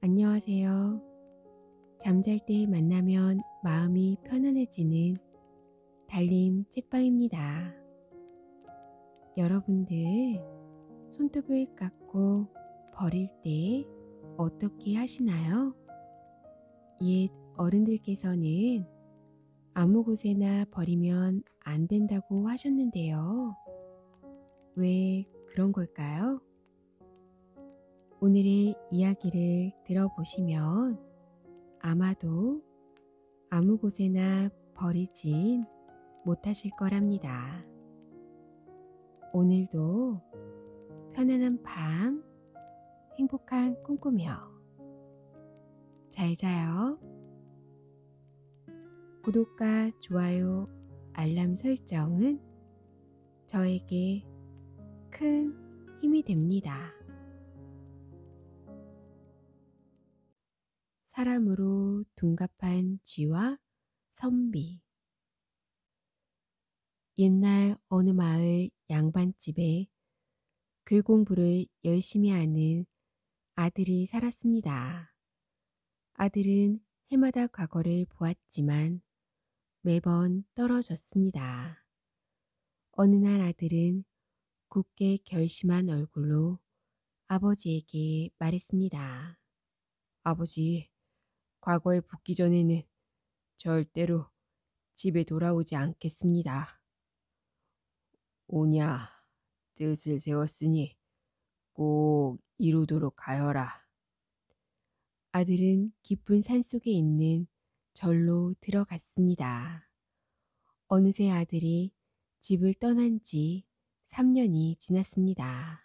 안녕하세요. 잠잘 때 만나면 마음이 편안해지는 달림 책방입니다. 여러분들 손톱을 깎고 버릴 때 어떻게 하시나요? 옛 어른들께서는 아무 곳에나 버리면 안 된다고 하셨는데요. 왜 그런 걸까요? 오늘의 이야기를 들어보시면 아마도 아무 곳에나 버리진 못하실 거랍니다. 오늘도 편안한 밤, 행복한 꿈꾸며 잘 자요. 구독과 좋아요, 알람 설정은 저에게 큰 힘이 됩니다. 사람으로 둔갑한 쥐와 선비. 옛날 어느 마을 양반집에 글 공부를 열심히 하는 아들이 살았습니다. 아들은 해마다 과거를 보았지만 매번 떨어졌습니다. 어느 날 아들은 굳게 결심한 얼굴로 아버지에게 말했습니다. 아버지, 과거에 붙기 전에는 절대로 집에 돌아오지 않겠습니다. 오냐, 뜻을 세웠으니 꼭 이루도록 하여라 아들은 깊은 산속에 있는 절로 들어갔습니다. 어느새 아들이 집을 떠난 지 3년이 지났습니다.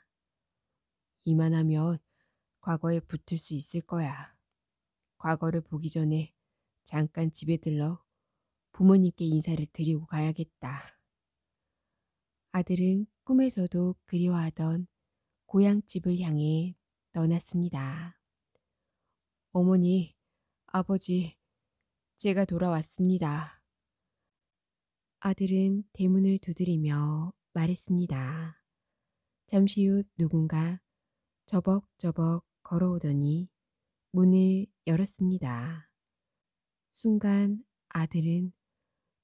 이만하면 과거에 붙을 수 있을 거야. 과거를 보기 전에 잠깐 집에 들러 부모님께 인사를 드리고 가야겠다. 아들은 꿈에서도 그리워하던 고향집을 향해 떠났습니다. 어머니, 아버지, 제가 돌아왔습니다. 아들은 대문을 두드리며 말했습니다. 잠시 후 누군가 저벅저벅 걸어오더니 문을 열었습니다. 순간 아들은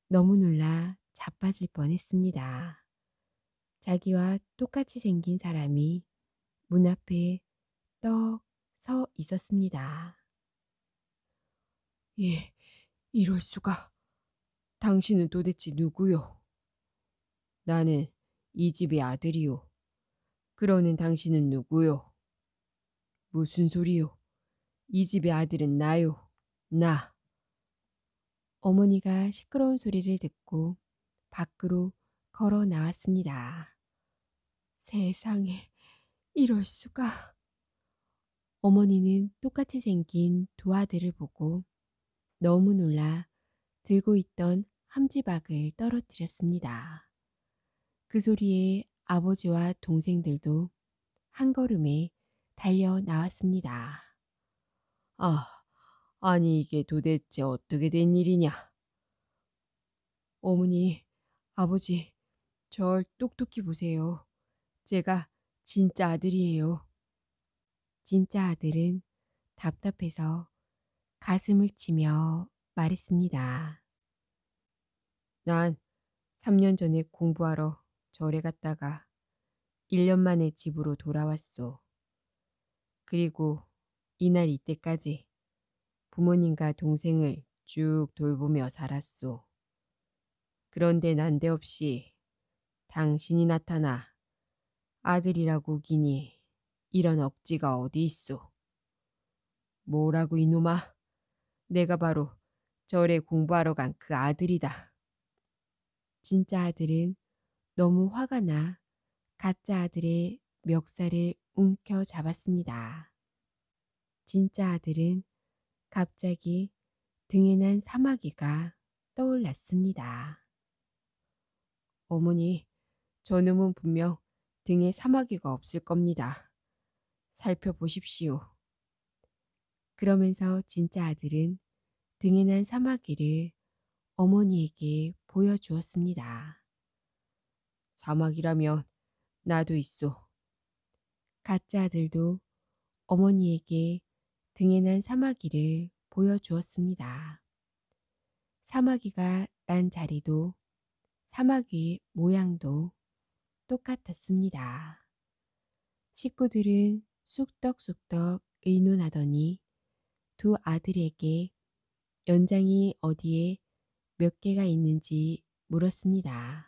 너무 놀라 자빠질 뻔했습니다. 자기와 똑같이 생긴 사람이 문 앞에 떡 서 있었습니다. 예, 이럴 수가. 당신은 도대체 누구요? 나는 이 집의 아들이요. 그러는 당신은 누구요? 무슨 소리요? 이 집의 아들은 나요. 나. 어머니가 시끄러운 소리를 듣고 밖으로 걸어 나왔습니다. 세상에 이럴 수가. 어머니는 똑같이 생긴 두 아들을 보고 너무 놀라 들고 있던 함지박을 떨어뜨렸습니다. 그 소리에 아버지와 동생들도 한 걸음에 달려 나왔습니다. 아, 아니 이게 도대체 어떻게 된 일이냐? 어머니, 아버지, 절 똑똑히 보세요. 제가 진짜 아들이에요. 진짜 아들은 답답해서 가슴을 치며 말했습니다. 난 3년 전에 공부하러 절에 갔다가 1년 만에 집으로 돌아왔소. 그리고 이날 이때까지 부모님과 동생을 쭉 돌보며 살았소. 그런데 난데없이 당신이 나타나 아들이라고 우기니 이런 억지가 어디 있소. 뭐라고 이놈아. 내가 바로 절에 공부하러 간 그 아들이다. 진짜 아들은 너무 화가 나 가짜 아들의 멱살을 움켜 잡았습니다. 진짜 아들은 갑자기 등에 난 사마귀가 떠올랐습니다. 어머니, 저놈은 분명 등에 사마귀가 없을 겁니다. 살펴보십시오. 그러면서 진짜 아들은 등에 난 사마귀를 어머니에게 보여주었습니다. 사마귀라면 나도 있소. 가짜 아들도 어머니에게 등에 난 사마귀를 보여주었습니다. 사마귀가 난 자리도 사마귀의 모양도 똑같았습니다. 식구들은 쑥덕쑥덕 의논하더니 두 아들에게 연장이 어디에 몇 개가 있는지 물었습니다.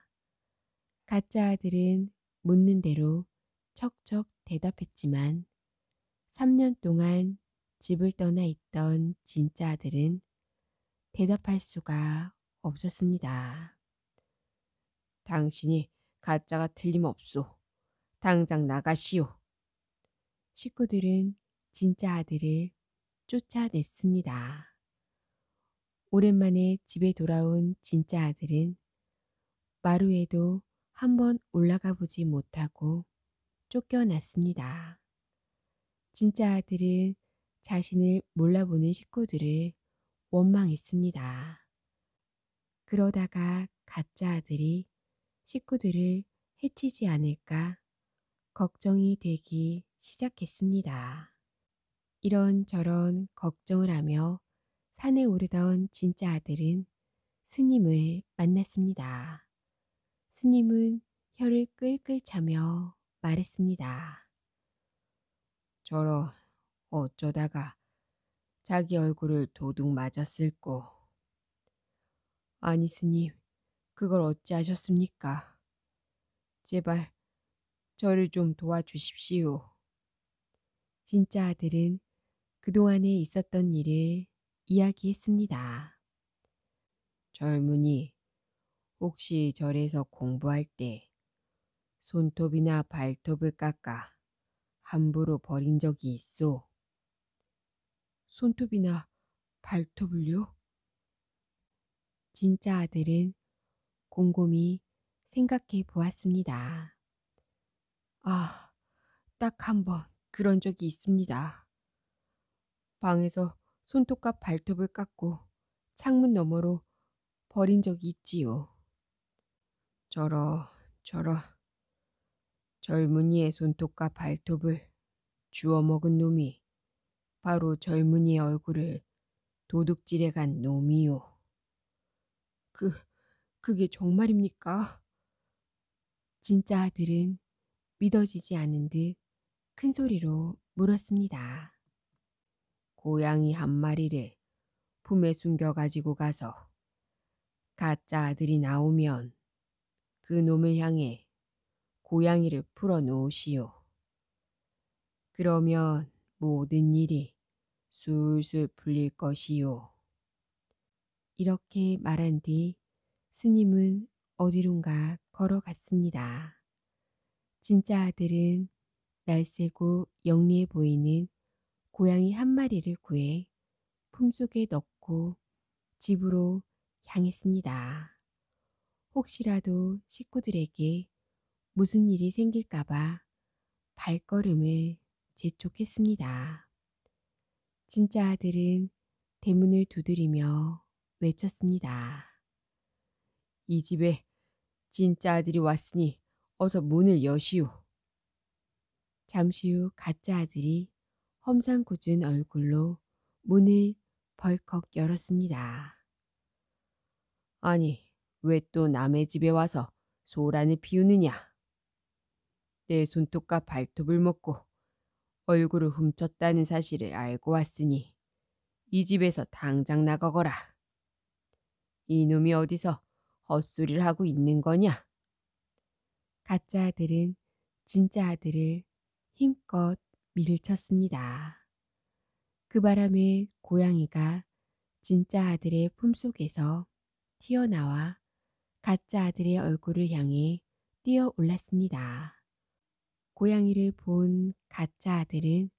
가짜 아들은 묻는 대로 척척 대답했지만 3년 동안 집을 떠나 있던 진짜 아들은 대답할 수가 없었습니다. 당신이 가짜가 틀림없소. 당장 나가시오. 식구들은 진짜 아들을 쫓아냈습니다. 오랜만에 집에 돌아온 진짜 아들은 마루에도 한번 올라가 보지 못하고 쫓겨났습니다. 진짜 아들은 자신을 몰라보는 식구들을 원망했습니다. 그러다가 가짜 아들이 식구들을 해치지 않을까 걱정이 되기 시작했습니다. 이런저런 걱정을 하며 산에 오르던 진짜 아들은 스님을 만났습니다. 스님은 혀를 끌끌 차며 말했습니다. 저러 어쩌다가 자기 얼굴을 도둑 맞았을꼬. 아니 스님, 그걸 어찌하셨습니까? 제발 저를 좀 도와주십시오. 진짜 아들은 그동안에 있었던 일을 이야기했습니다. 젊은이, 혹시 절에서 공부할 때 손톱이나 발톱을 깎아 함부로 버린 적이 있소? 손톱이나 발톱을요? 진짜 아들은 곰곰이 생각해 보았습니다. 아, 딱 한 번 그런 적이 있습니다. 방에서 손톱과 발톱을 깎고 창문 너머로 버린 적이 있지요. 저러, 저러. 젊은이의 손톱과 발톱을 주워 먹은 놈이 바로 젊은이의 얼굴을 도둑질해 간 놈이요. 그, 그게 정말입니까? 진짜 아들은 믿어지지 않은 듯 큰 소리로 물었습니다. 고양이 한 마리를 품에 숨겨 가지고 가서 가짜 아들이 나오면 그 놈을 향해 고양이를 풀어 놓으시오. 그러면 모든 일이 술술 풀릴 것이요. 이렇게 말한 뒤 스님은 어디론가 걸어갔습니다. 진짜 아들은 날쌔고 영리해 보이는 고양이 한 마리를 구해 품속에 넣고 집으로 향했습니다. 혹시라도 식구들에게 무슨 일이 생길까봐 발걸음을 재촉했습니다. 진짜 아들은 대문을 두드리며 외쳤습니다. 이 집에 진짜 아들이 왔으니 어서 문을 여시오. 잠시 후 가짜 아들이 험상궂은 얼굴로 문을 벌컥 열었습니다. 아니, 왜 또 남의 집에 와서 소란을 피우느냐? 내 손톱과 발톱을 먹고 얼굴을 훔쳤다는 사실을 알고 왔으니 이 집에서 당장 나가거라. 이놈이 어디서 헛소리를 하고 있는 거냐? 가짜 아들은 진짜 아들을 힘껏 밀쳤습니다. 그 바람에 고양이가 진짜 아들의 품속에서 튀어나와 가짜 아들의 얼굴을 향해 뛰어 올랐습니다. 고양이를 본 가짜 아들은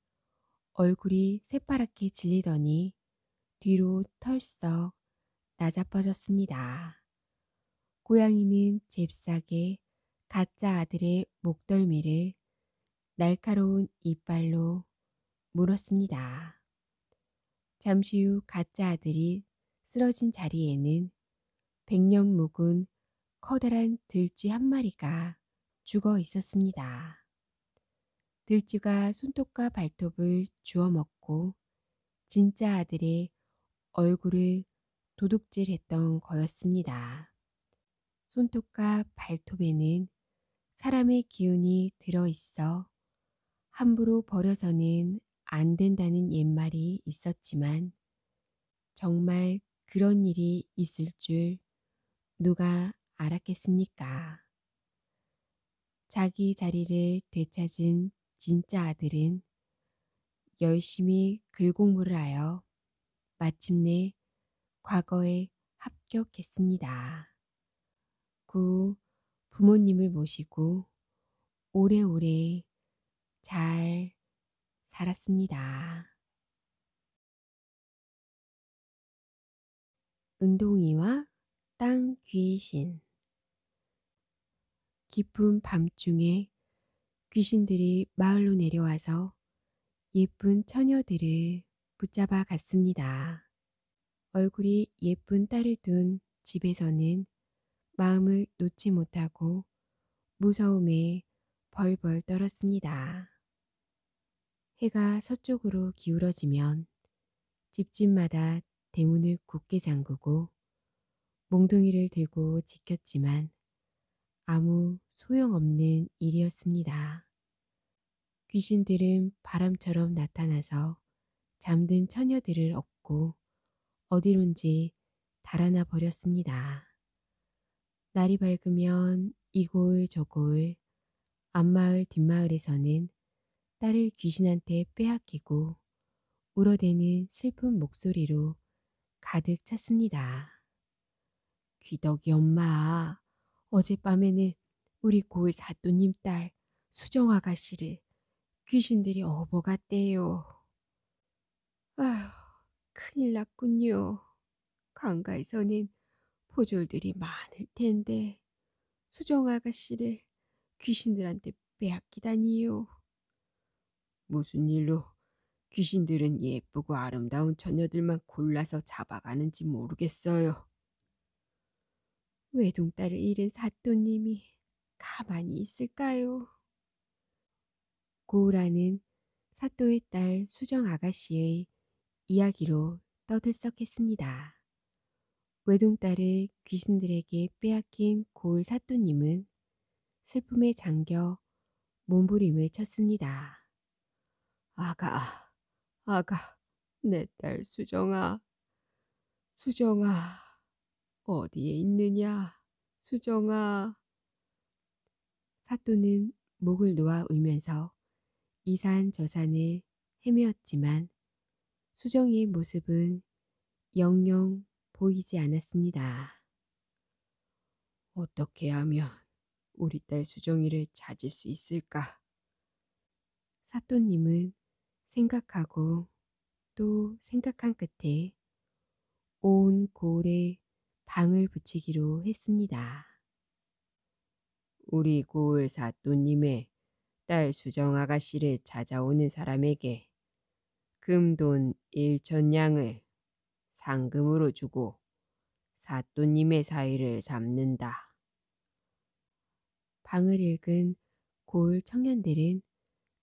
얼굴이 새파랗게 질리더니 뒤로 털썩 나자빠졌습니다 고양이는 잽싸게 가짜 아들의 목덜미를 날카로운 이빨로 물었습니다. 잠시 후 가짜 아들이 쓰러진 자리에는 백년 묵은 커다란 들쥐 한 마리가 죽어 있었습니다. 들쥐가 손톱과 발톱을 주워 먹고 진짜 아들의 얼굴을 도둑질했던 거였습니다. 손톱과 발톱에는 사람의 기운이 들어 있어 함부로 버려서는 안 된다는 옛말이 있었지만 정말 그런 일이 있을 줄 누가 알았겠습니까? 자기 자리를 되찾은 진짜 아들은 열심히 글공부를 하여 마침내 과거에 합격했습니다. 그 부모님을 모시고 오래오래 잘 살았습니다. 은동이와 땅 귀신 깊은 밤중에 귀신들이 마을로 내려와서 예쁜 처녀들을 붙잡아 갔습니다. 얼굴이 예쁜 딸을 둔 집에서는 마음을 놓지 못하고 무서움에 벌벌 떨었습니다. 해가 서쪽으로 기울어지면 집집마다 대문을 굳게 잠그고 몽둥이를 들고 지켰지만 아무 소용없는 일이었습니다. 귀신들은 바람처럼 나타나서 잠든 처녀들을 업고 어디론지 달아나 버렸습니다. 날이 밝으면 이골 저골 앞마을 뒷마을에서는 딸을 귀신한테 빼앗기고 울어대는 슬픈 목소리로 가득 찼습니다. 귀덕이 엄마, 어젯밤에는 우리 고을 사또님 딸 수정 아가씨를 귀신들이 업어갔대요. 아휴, 큰일 났군요. 강가에서는 포졸들이 많을 텐데 수정 아가씨를 귀신들한테 빼앗기다니요. 무슨 일로 귀신들은 예쁘고 아름다운 처녀들만 골라서 잡아가는지 모르겠어요. 외동딸을 잃은 사또님이 가만히 있을까요? 고우라는 사또의 딸 수정 아가씨의 이야기로 떠들썩했습니다. 외동딸을 귀신들에게 빼앗긴 고울 사또님은 슬픔에 잠겨 몸부림을 쳤습니다. 아가, 아가, 내 딸 수정아, 수정아, 어디에 있느냐? 수정아. 사또는 목을 놓아 울면서 이산 저산을 헤매었지만 수정이의 모습은 영영 보이지 않았습니다. 어떻게 하면 우리 딸 수정이를 찾을 수 있을까? 사또님은 생각하고 또 생각한 끝에 온 고을의 방을 붙이기로 했습니다. 우리 고을 사또님의 딸 수정 아가씨를 찾아오는 사람에게 금돈 1천냥을 상금으로 주고 사또님의 사위를 삼는다. 방을 읽은 고을 청년들은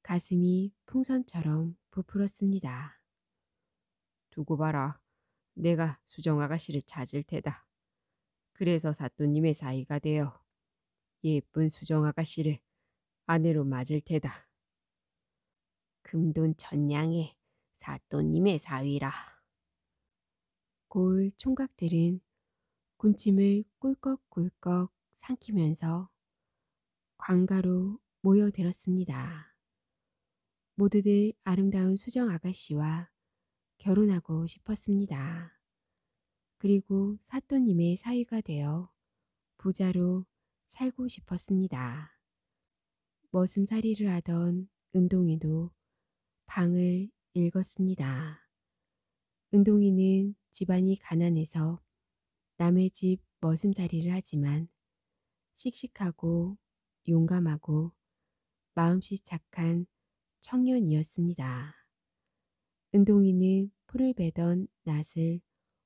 가슴이 풍선처럼 부풀었습니다. 두고 봐라. 내가 수정 아가씨를 찾을 테다. 그래서 사또님의 사이가 되어 예쁜 수정 아가씨를 아내로 맞을 테다. 금돈 천냥의 사또님의 사위라. 골 총각들은 군침을 꿀꺽꿀꺽 삼키면서 광가로 모여들었습니다. 모두들 아름다운 수정 아가씨와 결혼하고 싶었습니다. 그리고 사또님의 사위가 되어 부자로 살고 싶었습니다. 머슴살이를 하던 은동이도 방을 읽었습니다. 은동이는 집안이 가난해서 남의 집 머슴살이를 하지만 씩씩하고 용감하고 마음씨 착한 청년이었습니다. 은동이는 풀을 베던 낫을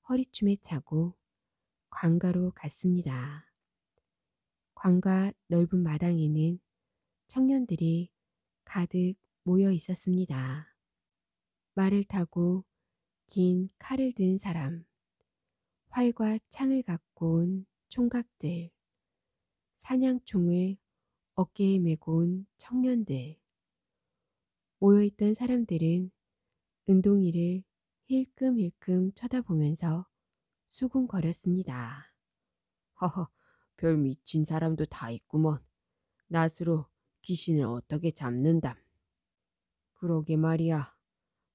허리춤에 차고 관가로 갔습니다. 관가 넓은 마당에는 청년들이 가득 모여 있었습니다. 말을 타고 긴 칼을 든 사람, 활과 창을 갖고 온 총각들, 사냥총을 어깨에 메고 온 청년들, 모여있던 사람들은 은동이를 힐끔힐끔 쳐다보면서 수군거렸습니다. 허허, 별 미친 사람도 다 있구먼. 낫으로 귀신을 어떻게 잡는담. 그러게 말이야.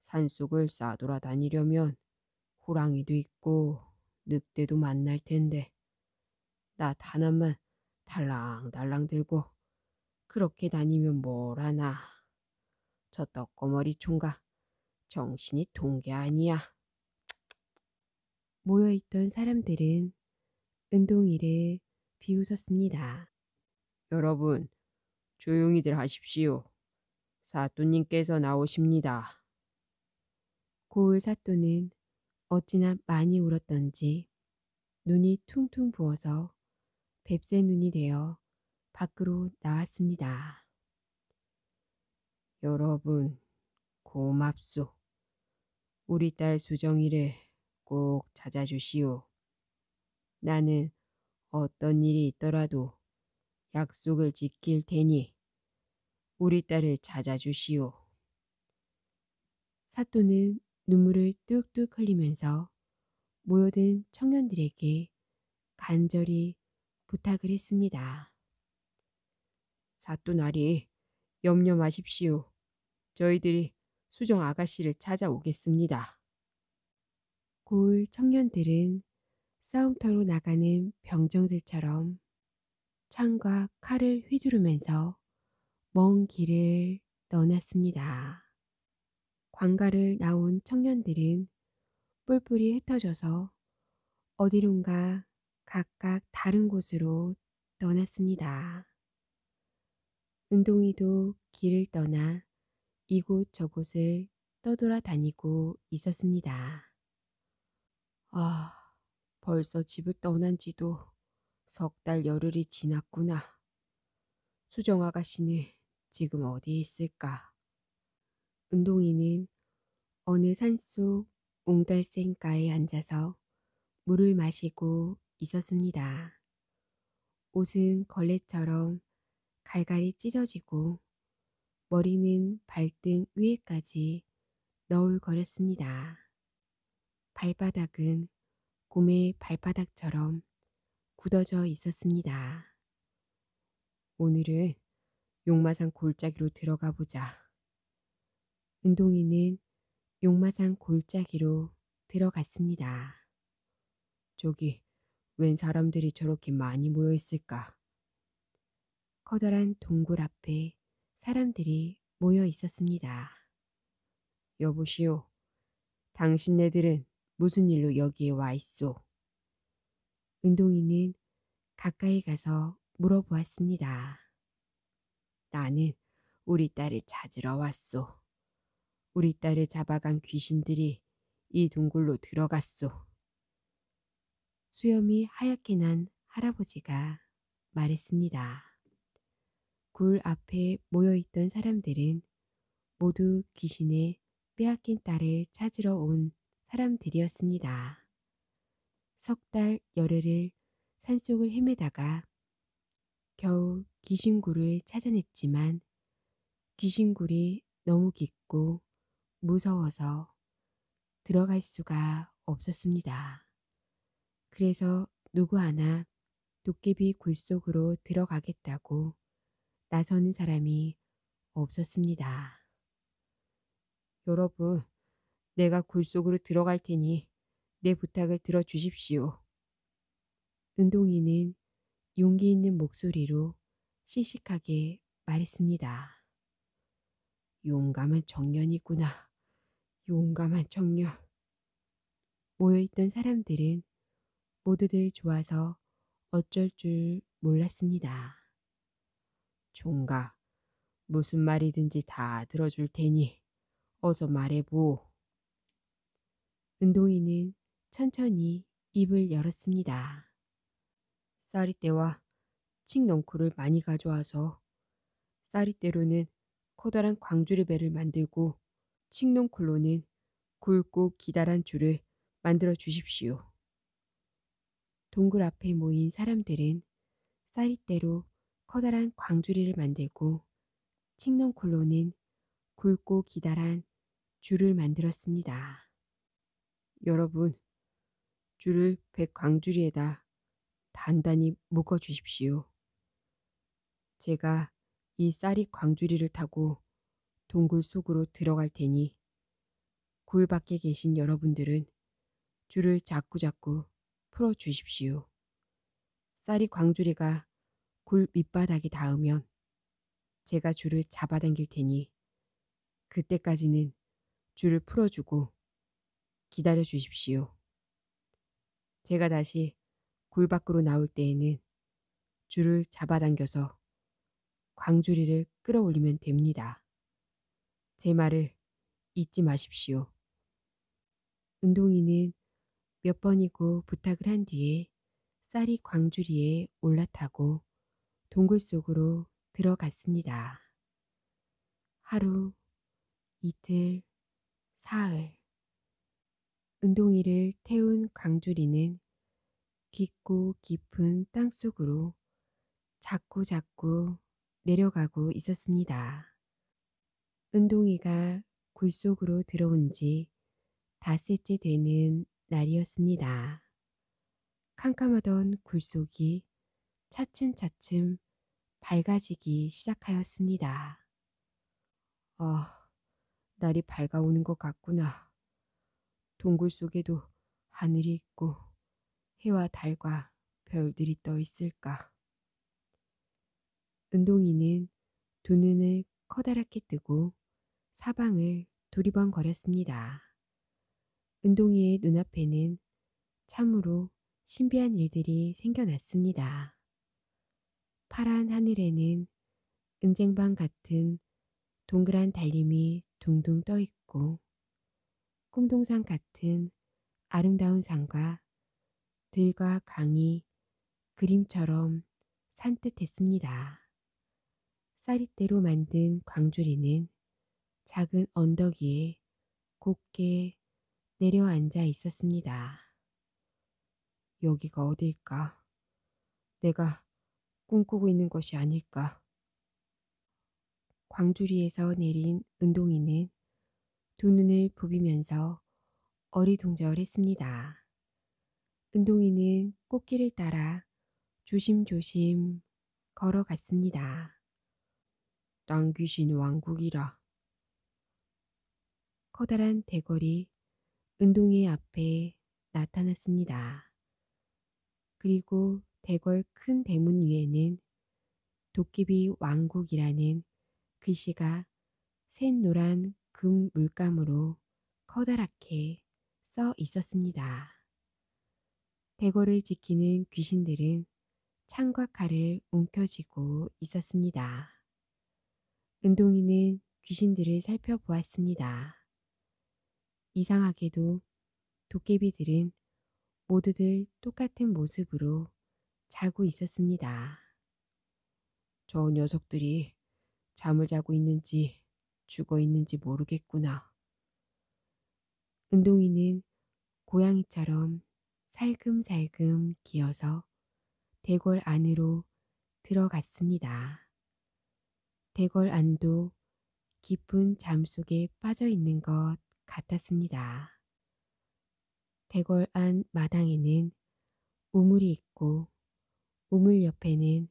산속을 싸돌아다니려면 호랑이도 있고 늑대도 만날 텐데 나 하나만 달랑달랑 들고 그렇게 다니면 뭘 하나. 저 떡거머리 총각 정신이 동게 아니야. 모여있던 사람들은 은동이를 비웃었습니다. 여러분, 조용히들 하십시오. 사또님께서 나오십니다. 고을 사또는 어찌나 많이 울었던지 눈이 퉁퉁 부어서 뱁새 눈이 되어 밖으로 나왔습니다. 여러분, 고맙소. 우리 딸 수정이를 꼭 찾아주시오. 나는 어떤 일이 있더라도 약속을 지킬 테니 우리 딸을 찾아주시오. 사또는 눈물을 뚝뚝 흘리면서 모여든 청년들에게 간절히 부탁을 했습니다. 사또나리 염려 마십시오. 저희들이 수정 아가씨를 찾아오겠습니다. 골 청년들은 싸움터로 나가는 병정들처럼 창과 칼을 휘두르면서 먼 길을 떠났습니다. 관가를 나온 청년들은 뿔뿔이 흩어져서 어디론가 각각 다른 곳으로 떠났습니다. 은동이도 길을 떠나 이곳저곳을 떠돌아 다니고 있었습니다. 아, 벌써 집을 떠난 지도 석 달 열흘이 지났구나. 수정 아가씨는 지금 어디에 있을까? 은동이는 어느 산 속 옹달생가에 앉아서 물을 마시고 있었습니다. 옷은 걸레처럼 갈갈이 찢어지고 머리는 발등 위에까지 너울거렸습니다. 발바닥은 곰의 발바닥처럼 굳어져 있었습니다. 오늘은 용마산 골짜기로 들어가 보자. 은동이는 용마산 골짜기로 들어갔습니다. 저기 웬 사람들이 저렇게 많이 모여 있을까? 커다란 동굴 앞에 사람들이 모여 있었습니다. 여보시오, 당신네들은 무슨 일로 여기에 와 있소? 은동이는 가까이 가서 물어보았습니다. 나는 우리 딸을 찾으러 왔소. 우리 딸을 잡아간 귀신들이 이 둥굴로 들어갔소. 수염이 하얗게 난 할아버지가 말했습니다. 굴 앞에 모여있던 사람들은 모두 귀신의 빼앗긴 딸을 찾으러 온 사람들이었습니다. 석달 열흘을 산속을 헤매다가 겨우 귀신굴을 찾아냈지만 귀신굴이 너무 깊고 무서워서 들어갈 수가 없었습니다. 그래서 누구 하나 도깨비 굴 속으로 들어가겠다고 나서는 사람이 없었습니다. 여러분, 내가 굴 속으로 들어갈 테니 내 부탁을 들어주십시오. 은동이는 용기 있는 목소리로 씩씩하게 말했습니다. 용감한 청년이구나. 용감한 청년. 모여있던 사람들은 모두들 좋아서 어쩔 줄 몰랐습니다. 종가 무슨 말이든지 다 들어줄 테니 어서 말해보. 은동이는 천천히 입을 열었습니다. 쌀이떼와 칡넝쿨을 많이 가져와서 쌀이떼로는 커다란 광주리 배를 만들고 칡넝쿨로는 굵고 기다란 줄을 만들어 주십시오. 동굴 앞에 모인 사람들은 쌀이떼로 커다란 광주리를 만들고 칡농콜로는 굵고 기다란 줄을 만들었습니다. 여러분, 줄을 백광주리에다 단단히 묶어 주십시오. 제가 이 쌀이 광주리를 타고 동굴 속으로 들어갈 테니 굴 밖에 계신 여러분들은 줄을 자꾸자꾸 풀어 주십시오. 쌀이 광주리가 굴 밑바닥이 닿으면 제가 줄을 잡아당길 테니 그때까지는 줄을 풀어주고 기다려 주십시오. 제가 다시 굴 밖으로 나올 때에는 줄을 잡아당겨서 광주리를 끌어올리면 됩니다. 제 말을 잊지 마십시오. 은동이는 몇 번이고 부탁을 한 뒤에 쌀이 광주리에 올라타고 동굴 속으로 들어갔습니다. 하루, 이틀, 사흘. 은동이를 태운 광주리는 깊고 깊은 땅 속으로 자꾸 자꾸 내려가고 있었습니다. 은동이가 굴 속으로 들어온 지 닷새째 되는 날이었습니다. 캄캄하던 굴 속이 차츰차츰 밝아지기 시작하였습니다. 아, 날이 밝아오는 것 같구나. 동굴 속에도 하늘이 있고 해와 달과 별들이 떠 있을까. 은동이는 두 눈을 커다랗게 뜨고 사방을 두리번거렸습니다. 은동이의 눈앞에는 참으로 신비한 일들이 생겨났습니다. 파란 하늘에는 은쟁반 같은 동그란 달림이 둥둥 떠 있고 꿈동산 같은 아름다운 산과 들과 강이 그림처럼 산뜻했습니다. 쌀이대로 만든 광주리는 작은 언덕 위에 곱게 내려앉아 있었습니다. 여기가 어딜까? 내가 꿈꾸고 있는 것이 아닐까. 광주리에서 내린 은동이는 두 눈을 부비면서 어리둥절했습니다. 은동이는 꽃길을 따라 조심조심 걸어갔습니다. 땅 귀신 왕국이라. 커다란 대거이 은동이 앞에 나타났습니다. 그리고 대궐 큰 대문 위에는 도깨비 왕국이라는 글씨가 샛노란 금 물감으로 커다랗게 써 있었습니다. 대궐을 지키는 귀신들은 창과 칼을 움켜쥐고 있었습니다. 은동이는 귀신들을 살펴보았습니다. 이상하게도 도깨비들은 모두들 똑같은 모습으로 자고 있었습니다. 저 녀석들이 잠을 자고 있는지 죽어 있는지 모르겠구나. 은동이는 고양이처럼 살금살금 기어서 대궐 안으로 들어갔습니다. 대궐 안도 깊은 잠 속에 빠져 있는 것 같았습니다. 대궐 안 마당에는 우물이 있고 우물 옆에는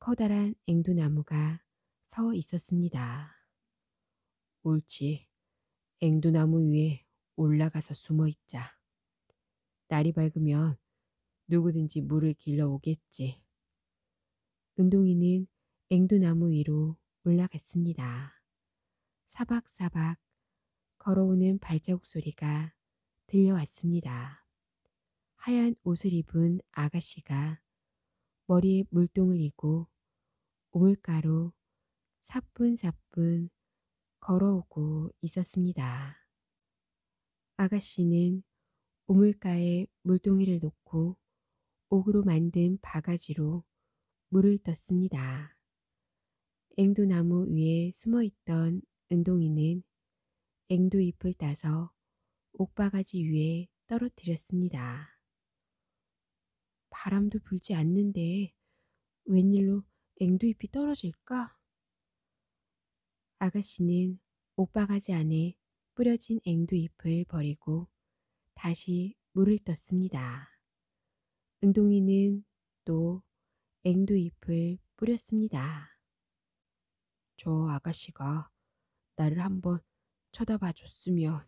커다란 앵두나무가 서 있었습니다. 옳지. 앵두나무 위에 올라가서 숨어 있자. 날이 밝으면 누구든지 물을 길러 오겠지. 은동이는 앵두나무 위로 올라갔습니다. 사박사박 걸어오는 발자국 소리가 들려왔습니다. 하얀 옷을 입은 아가씨가 머리에 물똥을 이고 우물가로 사뿐사뿐 걸어오고 있었습니다. 아가씨는 우물가에 물동이를 놓고 옥으로 만든 바가지로 물을 떴습니다. 앵도나무 위에 숨어있던 은동이는 앵도잎을 따서 옥바가지 위에 떨어뜨렸습니다. 바람도 불지 않는데 웬일로 앵두잎이 떨어질까? 아가씨는 오빠 가지 안에 뿌려진 앵두잎을 버리고 다시 물을 떴습니다. 은동이는 또 앵두잎을 뿌렸습니다. 저 아가씨가 나를 한번 쳐다봐 줬으면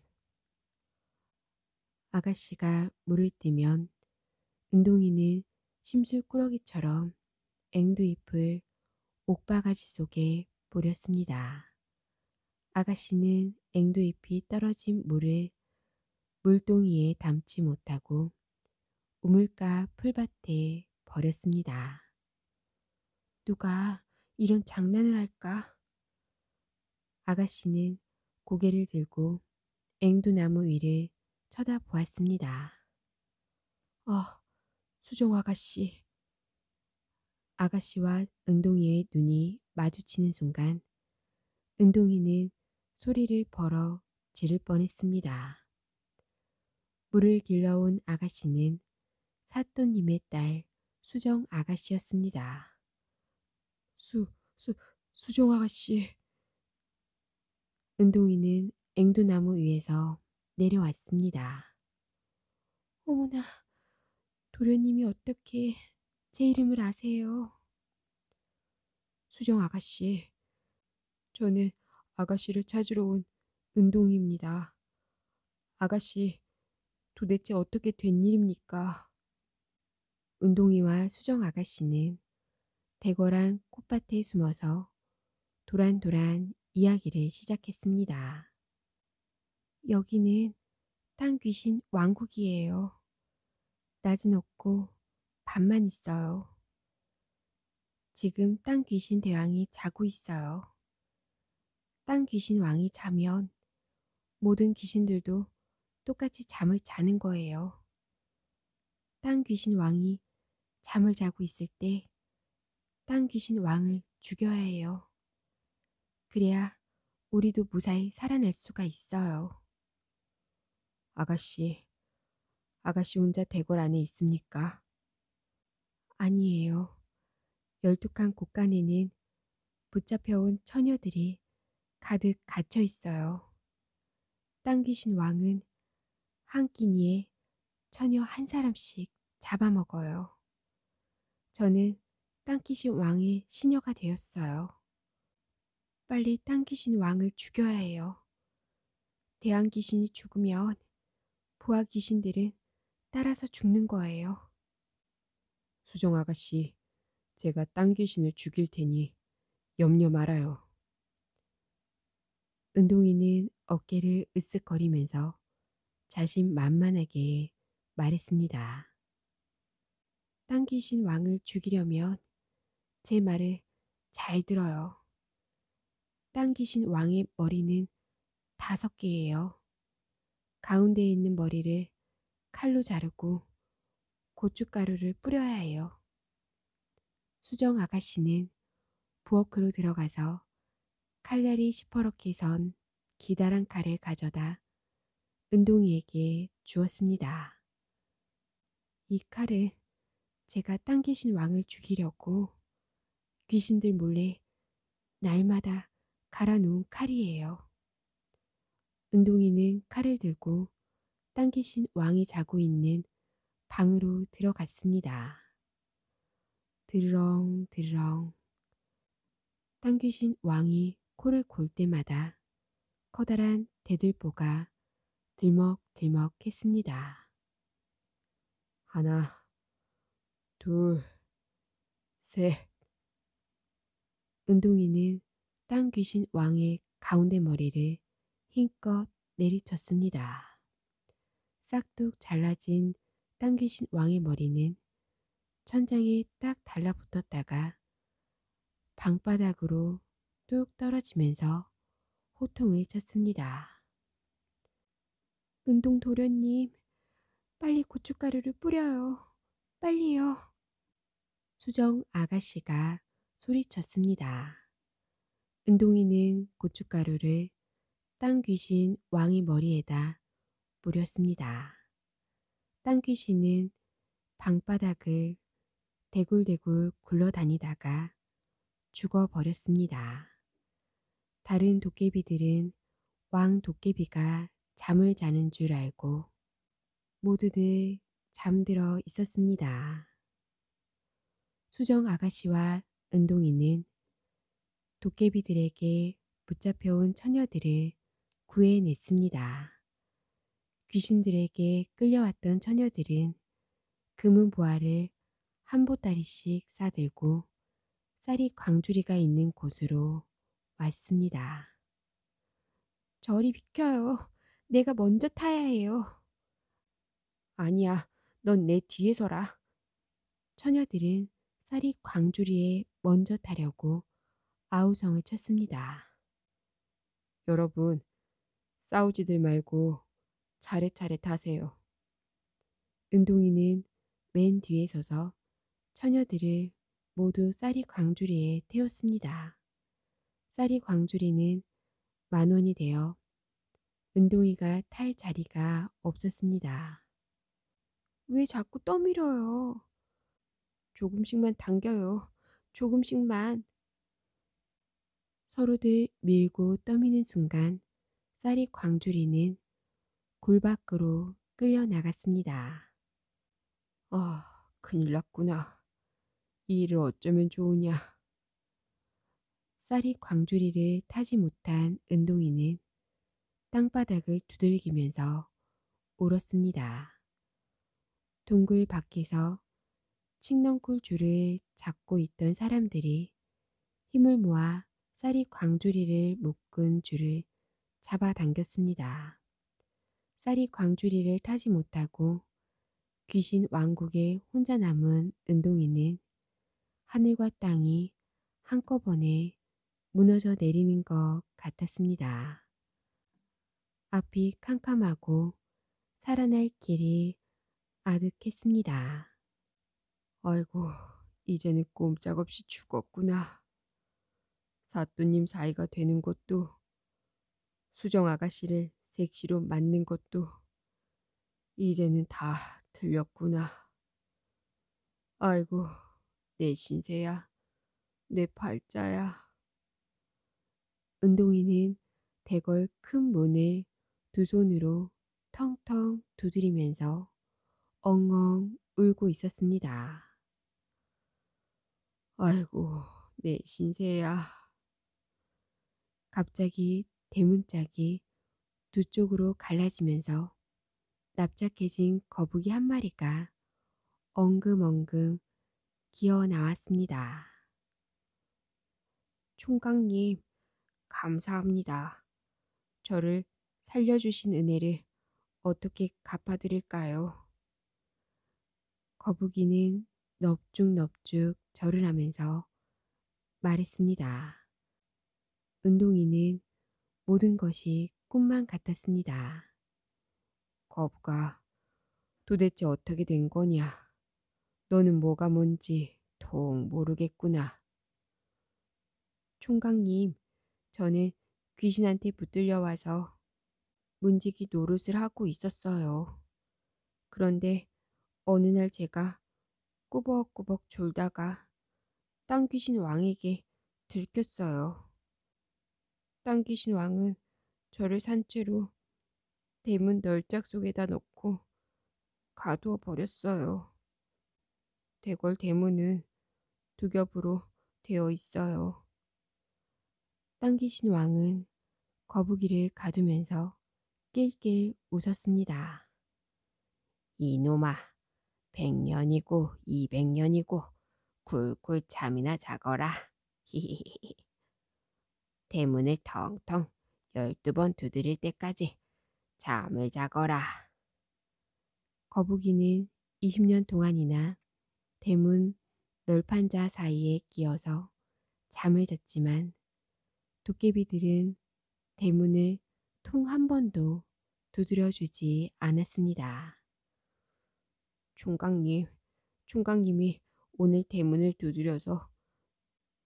아가씨가 물을 뜨면 은동이는 심술꾸러기처럼 앵두잎을 옥바가지 속에 뿌렸습니다. 아가씨는 앵두잎이 떨어진 물을 물동이에 담지 못하고 우물가 풀밭에 버렸습니다. 누가 이런 장난을 할까? 아가씨는 고개를 들고 앵두나무 위를 쳐다보았습니다. 어, 수종 아가씨. 아가씨와 은동이의 눈이 마주치는 순간 은동이는 소리를 벌어 지를 뻔했습니다. 물을 길러온 아가씨는 사또님의 딸 수정 아가씨였습니다. 수, 수, 수정 아가씨. 은동이는 앵두나무 위에서 내려왔습니다. 어머나, 도련님이 어떻게 제 이름을 아세요? 수정 아가씨, 저는 아가씨를 찾으러 온 은동입니다. 아가씨, 도대체 어떻게 된 일입니까? 은동이와 수정 아가씨는 대거랑 꽃밭에 숨어서 도란도란 이야기를 시작했습니다. 여기는 땅 귀신 왕국이에요. 낮은 없고 밤만 있어요. 지금 땅 귀신 대왕이 자고 있어요. 땅 귀신 왕이 자면 모든 귀신들도 똑같이 잠을 자는 거예요. 땅 귀신 왕이 잠을 자고 있을 때 땅 귀신 왕을 죽여야 해요. 그래야 우리도 무사히 살아날 수가 있어요. 아가씨, 아가씨 혼자 대궐 안에 있습니까? 아니에요. 열두칸 곳간에는 붙잡혀온 처녀들이 가득 갇혀 있어요. 땅 귀신 왕은 한 끼니에 처녀 한 사람씩 잡아먹어요. 저는 땅 귀신 왕의 시녀가 되었어요. 빨리 땅 귀신 왕을 죽여야 해요. 대왕 귀신이 죽으면 부하 귀신들은 따라서 죽는 거예요. 수정 아가씨, 제가 땅 귀신을 죽일 테니 염려 말아요. 은동이는 어깨를 으쓱거리면서 자신 만만하게 말했습니다. 땅 귀신 왕을 죽이려면 제 말을 잘 들어요. 땅 귀신 왕의 머리는 다섯 개예요. 가운데 있는 머리를 칼로 자르고 고춧가루를 뿌려야 해요. 수정 아가씨는 부엌으로 들어가서 칼날이 시퍼렇게 선 기다란 칼을 가져다 은동이에게 주었습니다. 이칼은 제가 땅기신 왕을 죽이려고 귀신들 몰래 날마다 갈아놓은 칼이에요. 은동이는 칼을 들고 땅기신 왕이 자고 있는 방으로 들어갔습니다. 드렁 드렁 땅귀신 왕이 코를 골 때마다 커다란 대들보가 들먹들먹 했습니다. 하나, 둘, 셋. 은동이는 땅 귀신 왕의 가운데 머리를 힘껏 내리쳤습니다. 싹둑 잘라진 땅 귀신 왕의 머리는 천장에 딱 달라붙었다가 방바닥으로 뚝 떨어지면서 호통을 쳤습니다. 은동 도련님, 빨리 고춧가루를 뿌려요. 빨리요. 수정 아가씨가 소리쳤습니다. 은동이는 고춧가루를 땅 귀신 왕의 머리에다 무렸습니다. 땅귀신은 방바닥을 대굴대굴 굴러다니다가 죽어버렸습니다. 다른 도깨비들은 왕 도깨비가 잠을 자는 줄 알고 모두들 잠들어 있었습니다. 수정 아가씨와 은동이는 도깨비들에게 붙잡혀온 처녀들을 구해냈습니다. 귀신들에게 끌려왔던 처녀들은 금은 보화를 한 보따리씩 싸들고 쌀이 광주리가 있는 곳으로 왔습니다. 저리 비켜요. 내가 먼저 타야 해요. 아니야, 넌 내 뒤에서라. 처녀들은 쌀이 광주리에 먼저 타려고 아우성을 쳤습니다. 여러분, 싸우지들 말고 차례차례 타세요. 은동이는 맨 뒤에 서서 처녀들을 모두 쌀이 광주리에 태웠습니다. 쌀이 광주리는 만 원이 되어 은동이가 탈 자리가 없었습니다. 왜 자꾸 떠밀어요? 조금씩만 당겨요. 조금씩만. 서로들 밀고 떠미는 순간 쌀이 광주리는 굴 밖으로 끌려 나갔습니다. 아, 큰일 났구나. 이 일을 어쩌면 좋으냐. 쌀이 광주리를 타지 못한 은동이는 땅바닥을 두들기면서 울었습니다. 동굴 밖에서 칡넝쿨 줄을 잡고 있던 사람들이 힘을 모아 쌀이 광주리를 묶은 줄을 잡아당겼습니다. 쌀이 광주리를 타지 못하고 귀신 왕국에 혼자 남은 은동이는 하늘과 땅이 한꺼번에 무너져 내리는 것 같았습니다. 앞이 캄캄하고 살아날 길이 아득했습니다. 아이고, 이제는 꼼짝없이 죽었구나. 사또님 사이가 되는 것도 수정 아가씨를 택시로 맞는 것도 이제는 다 들렸구나. 아이고, 내 신세야, 내 팔자야. 은동이는 대걸 큰 문을 두 손으로 텅텅 두드리면서 엉엉 울고 있었습니다. 아이고, 내 신세야. 갑자기 대문짝이 두 쪽으로 갈라지면서 납작해진 거북이 한 마리가 엉금엉금 기어 나왔습니다. 총각님, 감사합니다. 저를 살려주신 은혜를 어떻게 갚아드릴까요? 거북이는 넙죽넙죽 절을 하면서 말했습니다. 은동이는 모든 것이 꿈만 같았습니다. 거부가 도대체 어떻게 된 거냐? 너는 뭐가 뭔지 통 모르겠구나. 총각님, 저는 귀신한테 붙들려 와서 문지기 노릇을 하고 있었어요. 그런데 어느 날 제가 꾸벅꾸벅 졸다가 땅귀신 왕에게 들켰어요. 땅귀신 왕은 저를 산채로 대문 널짝 속에다 넣고 가두어 버렸어요. 대궐 대문은 두 겹으로 되어 있어요. 땅기신 왕은 거북이를 가두면서 낄낄 웃었습니다. 이놈아, 백년이고 이백년이고 굴굴 잠이나 자거라. 히히히. 대문을 텅텅 열두 번 두드릴 때까지 잠을 자거라. 거북이는 20년 동안이나 대문 널판자 사이에 끼어서 잠을 잤지만 도깨비들은 대문을 통 한 번도 두드려주지 않았습니다. 총각님, 총각님이 오늘 대문을 두드려서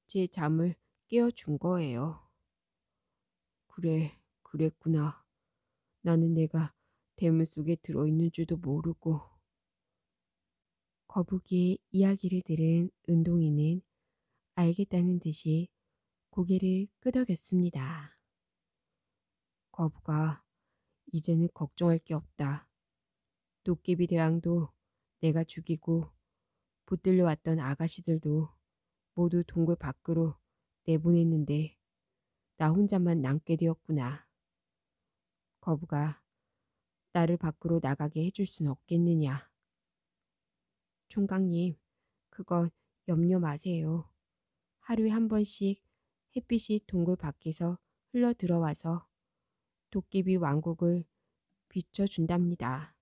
제 잠을 깨어준 거예요. 그래, 그랬구나. 나는 내가 대문 속에 들어있는 줄도 모르고. 거북이의 이야기를 들은 은동이는 알겠다는 듯이 고개를 끄덕였습니다. 거북아, 이제는 걱정할 게 없다. 도깨비 대왕도 내가 죽이고 붙들려 왔던 아가씨들도 모두 동굴 밖으로 내보냈는데 나 혼자만 남게 되었구나. 거부가 나를 밖으로 나가게 해줄 순 없겠느냐. 총각님, 그건 염려 마세요. 하루에 한 번씩 햇빛이 동굴 밖에서 흘러 들어와서 도깨비 왕국을 비춰준답니다.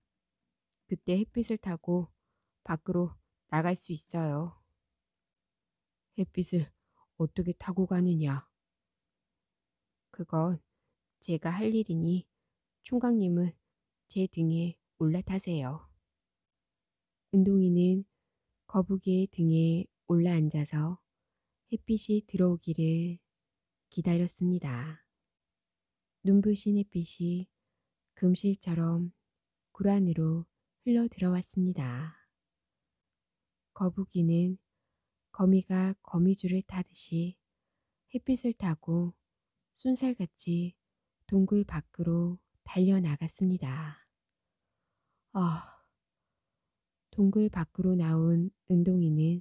그때 햇빛을 타고 밖으로 나갈 수 있어요. 햇빛을 어떻게 타고 가느냐? 그건 제가 할 일이니 총각님은 제 등에 올라타세요. 은동이는 거북이의 등에 올라앉아서 햇빛이 들어오기를 기다렸습니다. 눈부신 햇빛이 금실처럼 구란으로 흘러 들어왔습니다. 거북이는 거미가 거미줄을 타듯이 햇빛을 타고 순살같이 동굴 밖으로 달려나갔습니다. 아, 동굴 밖으로 나온 은동이는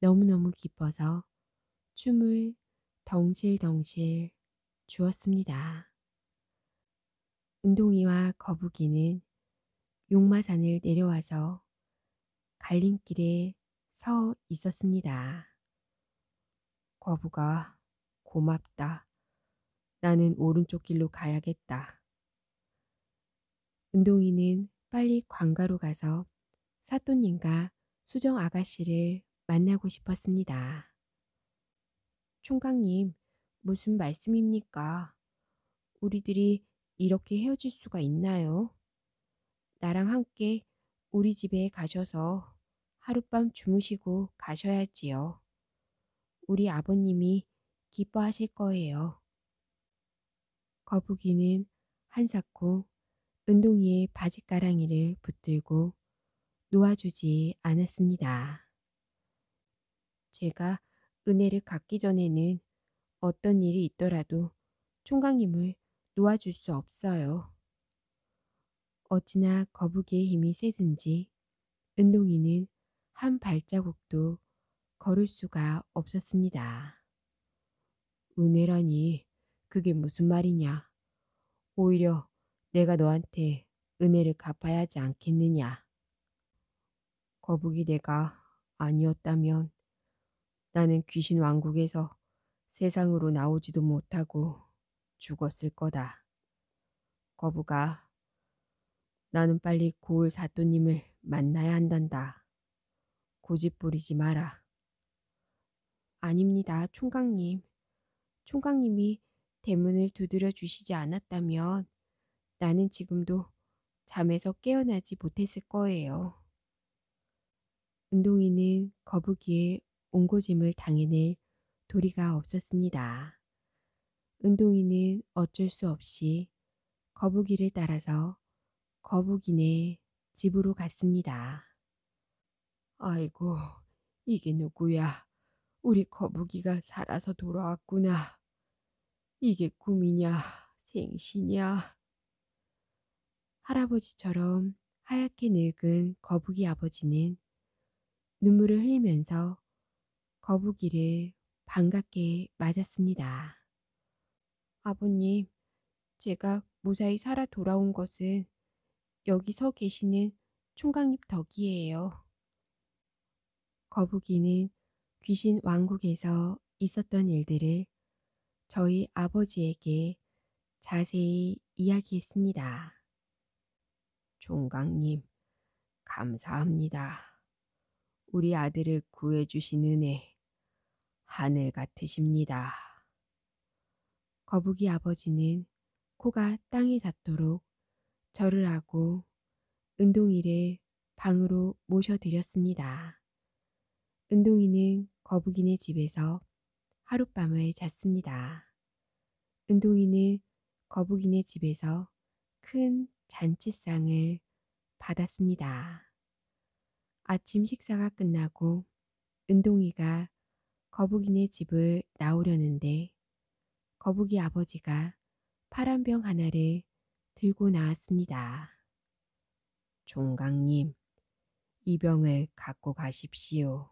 너무너무 기뻐서 춤을 덩실덩실 주었습니다. 은동이와 거북이는 용마산을 내려와서 갈림길에 서 있었습니다. 거북아, 고맙다. 나는 오른쪽 길로 가야겠다. 은동이는 빨리 광가로 가서 사또님과 수정 아가씨를 만나고 싶었습니다. 총각님, 무슨 말씀입니까? 우리들이 이렇게 헤어질 수가 있나요? 나랑 함께 우리 집에 가셔서 하룻밤 주무시고 가셔야지요. 우리 아버님이 기뻐하실 거예요. 거북이는 한사코 은동이의 바지가랑이를 붙들고 놓아주지 않았습니다. 제가 은혜를 갖기 전에는 어떤 일이 있더라도 총각님을 놓아줄 수 없어요. 어찌나 거북이의 힘이 세든지 은동이는 한 발자국도 걸을 수가 없었습니다. 은혜라니 그게 무슨 말이냐? 오히려 내가 너한테 은혜를 갚아야 하지 않겠느냐? 거북이 내가 아니었다면 나는 귀신 왕국에서 세상으로 나오지도 못하고 죽었을 거다. 거북아, 나는 빨리 고을 사또님을 만나야 한단다. 고집 부리지 마라. 아닙니다, 총각님. 총각님이 대문을 두드려 주시지 않았다면 나는 지금도 잠에서 깨어나지 못했을 거예요. 은동이는 거북이의 옹고짐을 당해낼 도리가 없었습니다. 은동이는 어쩔 수 없이 거북이를 따라서 거북이네 집으로 갔습니다. 아이고, 이게 누구야? 우리 거북이가 살아서 돌아왔구나. 이게 꿈이냐, 생시냐. 할아버지처럼 하얗게 늙은 거북이 아버지는 눈물을 흘리면서 거북이를 반갑게 맞았습니다. 아버님, 제가 무사히 살아 돌아온 것은 여기 서 계시는 총각님 덕이에요. 거북이는 귀신 왕국에서 있었던 일들을 저희 아버지에게 자세히 이야기했습니다. 종강님, 감사합니다. 우리 아들을 구해주신 은혜, 하늘 같으십니다. 거북이 아버지는 코가 땅에 닿도록 절을 하고 은동이를 방으로 모셔드렸습니다. 은동이는 거북이네 집에서 하룻밤을 잤습니다. 은동이는 거북이네 집에서 큰 잔치상을 받았습니다. 아침 식사가 끝나고 은동이가 거북이네 집을 나오려는데 거북이 아버지가 파란 병 하나를 들고 나왔습니다. 종강님, 이 병을 갖고 가십시오.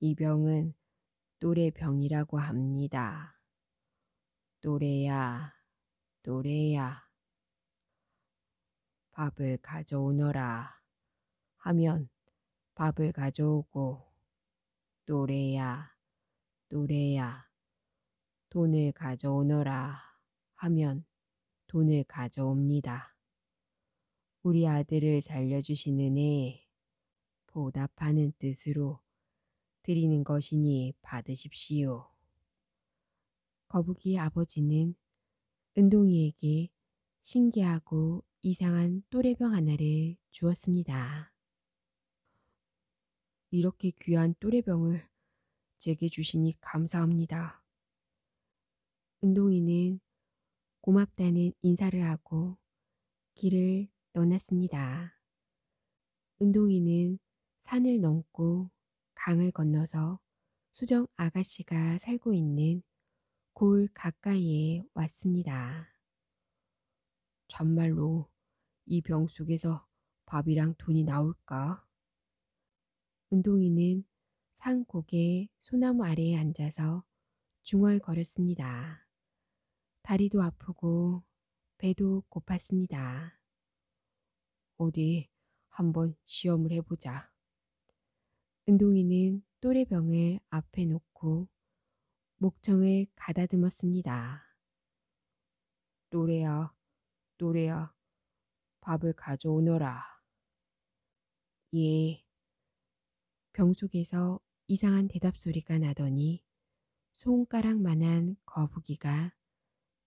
이 병은 또래병이라고 합니다. 또래야, 또래야. 밥을 가져오너라 하면 밥을 가져오고 또래야, 또래야. 돈을 가져오너라 하면 돈을 가져옵니다. 우리 아들을 살려주시는애 보답하는 뜻으로 드리는 것이니 받으십시오. 거북이 아버지는 은동이에게 신기하고 이상한 또래병 하나를 주었습니다. 이렇게 귀한 또래병을 제게 주시니 감사합니다. 은동이는 고맙다는 인사를 하고 길을 떠났습니다. 은동이는 산을 넘고 강을 건너서 수정 아가씨가 살고 있는 골 가까이에 왔습니다. 정말로 이 병 속에서 밥이랑 돈이 나올까? 은동이는 산 곡에 소나무 아래에 앉아서 중얼거렸습니다. 다리도 아프고 배도 고팠습니다. 어디 한번 시험을 해보자. 은동이는 또래병을 앞에 놓고 목청을 가다듬었습니다. 노래야노래야 밥을 가져오너라. 예. 병 속에서 이상한 대답 소리가 나더니 손가락만한 거북이가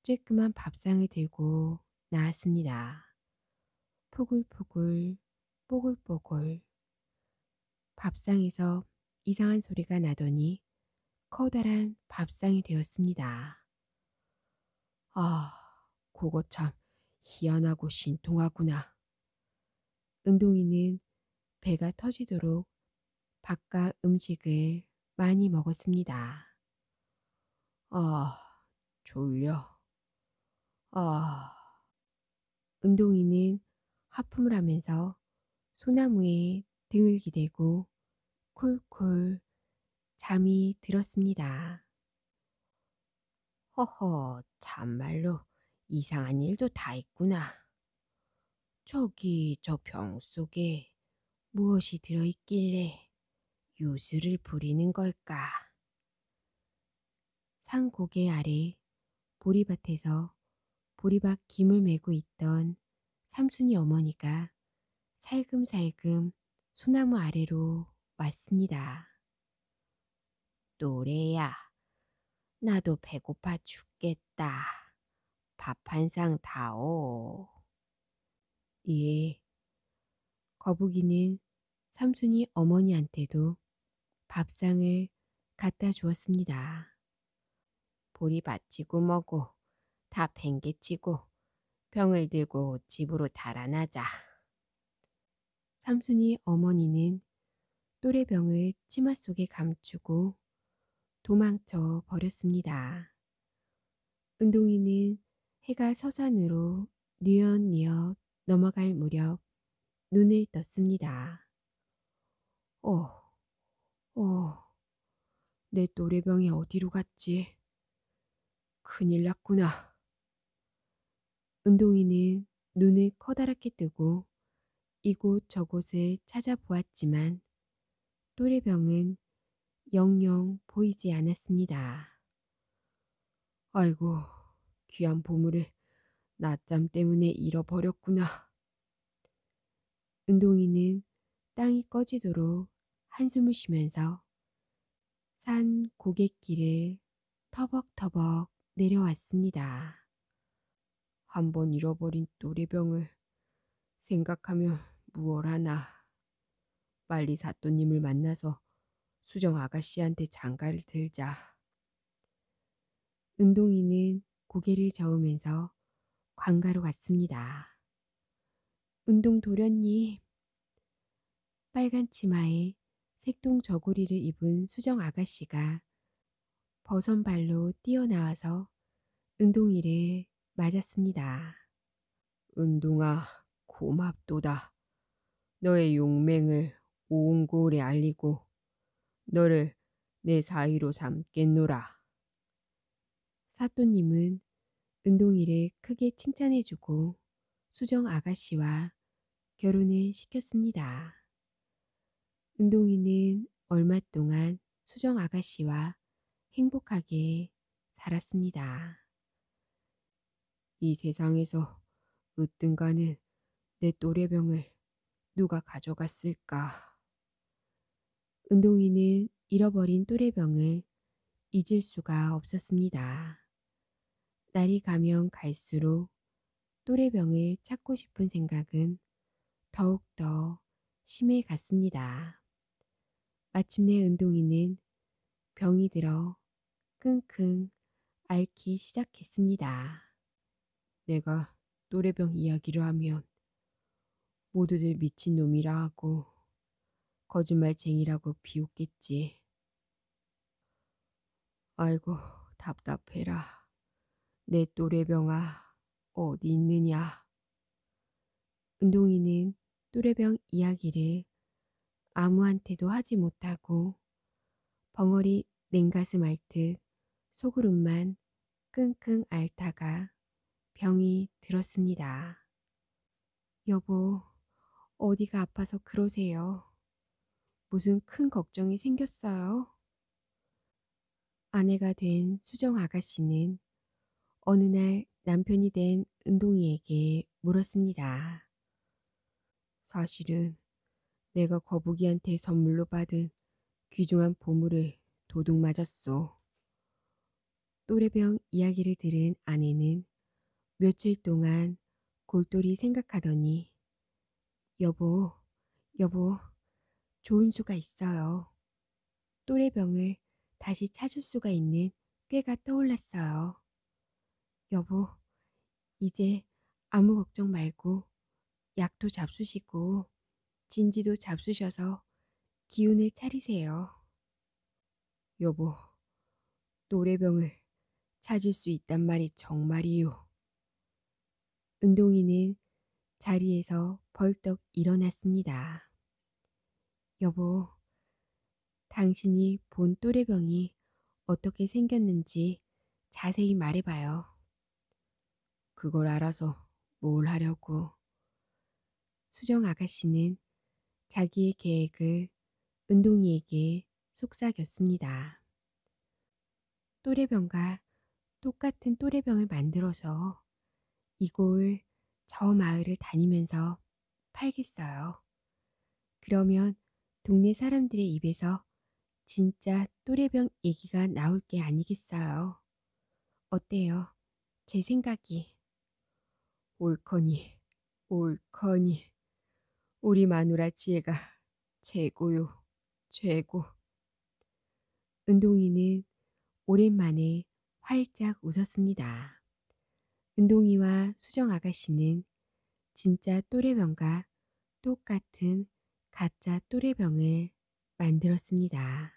쬐끄만 밥상을 들고 나왔습니다. 포글포글, 뽀글뽀글, 밥상에서 이상한 소리가 나더니 커다란 밥상이 되었습니다. 아, 그거 참 희한하고 신통하구나. 은동이는 배가 터지도록 바깥 음식을 많이 먹었습니다. 아, 졸려. 아. 은동이는 하품을 하면서 소나무에 등을 기대고 쿨쿨 잠이 들었습니다. 허허, 참말로 이상한 일도 다 있구나. 저기 저 병 속에 무엇이 들어있길래 유수를 부리는 걸까? 산 고개 아래 보리밭에서 보리밭 김을 메고 있던 삼순이 어머니가 살금살금 소나무 아래로 왔습니다. 노래야, 나도 배고파 죽겠다. 밥 한 상 다오. 예. 거북이는 삼순이 어머니한테도 밥상을 갖다 주었습니다. 보리밭치고 먹고다 팽개치고 병을 들고 집으로 달아나자. 삼순이 어머니는 또래병을 치마 속에 감추고 도망쳐 버렸습니다. 은동이는 해가 서산으로 뉘엿뉘엿 넘어갈 무렵 눈을 떴습니다. 어, 어, 내또래병이 어디로 갔지? 큰일 났구나. 은동이는 눈을 커다랗게 뜨고 이곳 저곳을 찾아보았지만 또래병은 영영 보이지 않았습니다. 아이고, 귀한 보물을 낮잠 때문에 잃어버렸구나. 은동이는 땅이 꺼지도록 한숨을 쉬면서 산 고갯길을 터벅터벅 내려왔습니다. 한번 잃어버린 또래병을 생각하면 무얼하나. 빨리 사또님을 만나서 수정 아가씨한테 장가를 들자. 은동이는 고개를 저으면서 관가로 왔습니다 은동 도련님. 빨간 치마에 색동 저고리를 입은 수정 아가씨가 버선 발로 뛰어나와서 은동이를 맞았습니다. 은동아 고맙도다. 너의 용맹을 온골에 알리고 너를 내 사위로 삼겠노라. 사또님은 은동이를 크게 칭찬해주고 수정 아가씨와 결혼을 시켰습니다. 은동이는 얼마 동안 수정 아가씨와 행복하게 살았습니다. 이 세상에서 으뜸가는 내 또래병을 누가 가져갔을까? 은동이는 잃어버린 또래병을 잊을 수가 없었습니다. 날이 가면 갈수록 또래병을 찾고 싶은 생각은 더욱더 심해갔습니다. 마침내 은동이는 병이 들어 끙끙 앓기 시작했습니다. 내가 또래병 이야기를 하면 모두들 미친놈이라 하고 거짓말쟁이라고 비웃겠지. 아이고 답답해라. 내 또래병아 어디 있느냐. 은동이는 또래병 이야기를 아무한테도 하지 못하고 벙어리 냉가슴 앓듯 속으룹만 끙끙 앓다가 병이 들었습니다. 여보, 어디가 아파서 그러세요? 무슨 큰 걱정이 생겼어요? 아내가 된 수정 아가씨는 어느 날 남편이 된 은동이에게 물었습니다. 사실은 내가 거북이한테 선물로 받은 귀중한 보물을 도둑 맞았소. 또래병 이야기를 들은 아내는 며칠 동안 골똘히 생각하더니 여보, 여보, 좋은 수가 있어요. 또래병을 다시 찾을 수가 있는 꾀가 떠올랐어요. 여보, 이제 아무 걱정 말고 약도 잡수시고 진지도 잡수셔서 기운을 차리세요. 여보, 또래병을 찾을 수 있단 말이 정말이요. 은동이는 자리에서 벌떡 일어났습니다. 여보, 당신이 본 또래병이 어떻게 생겼는지 자세히 말해봐요. 그걸 알아서 뭘 하려고. 수정 아가씨는 자기의 계획을 은동이에게 속삭였습니다. 또래병과 똑같은 또래병을 만들어서 이곳을 저 마을을 다니면서 팔겠어요. 그러면 동네 사람들의 입에서 진짜 또래병 얘기가 나올 게 아니겠어요. 어때요? 제 생각이. 옳거니, 옳거니. 우리 마누라 지혜가 최고요, 최고. 은동이는 오랜만에 활짝 웃었습니다. 은동이와 수정 아가씨는 진짜 또래병과 똑같은 가짜 또래병을 만들었습니다.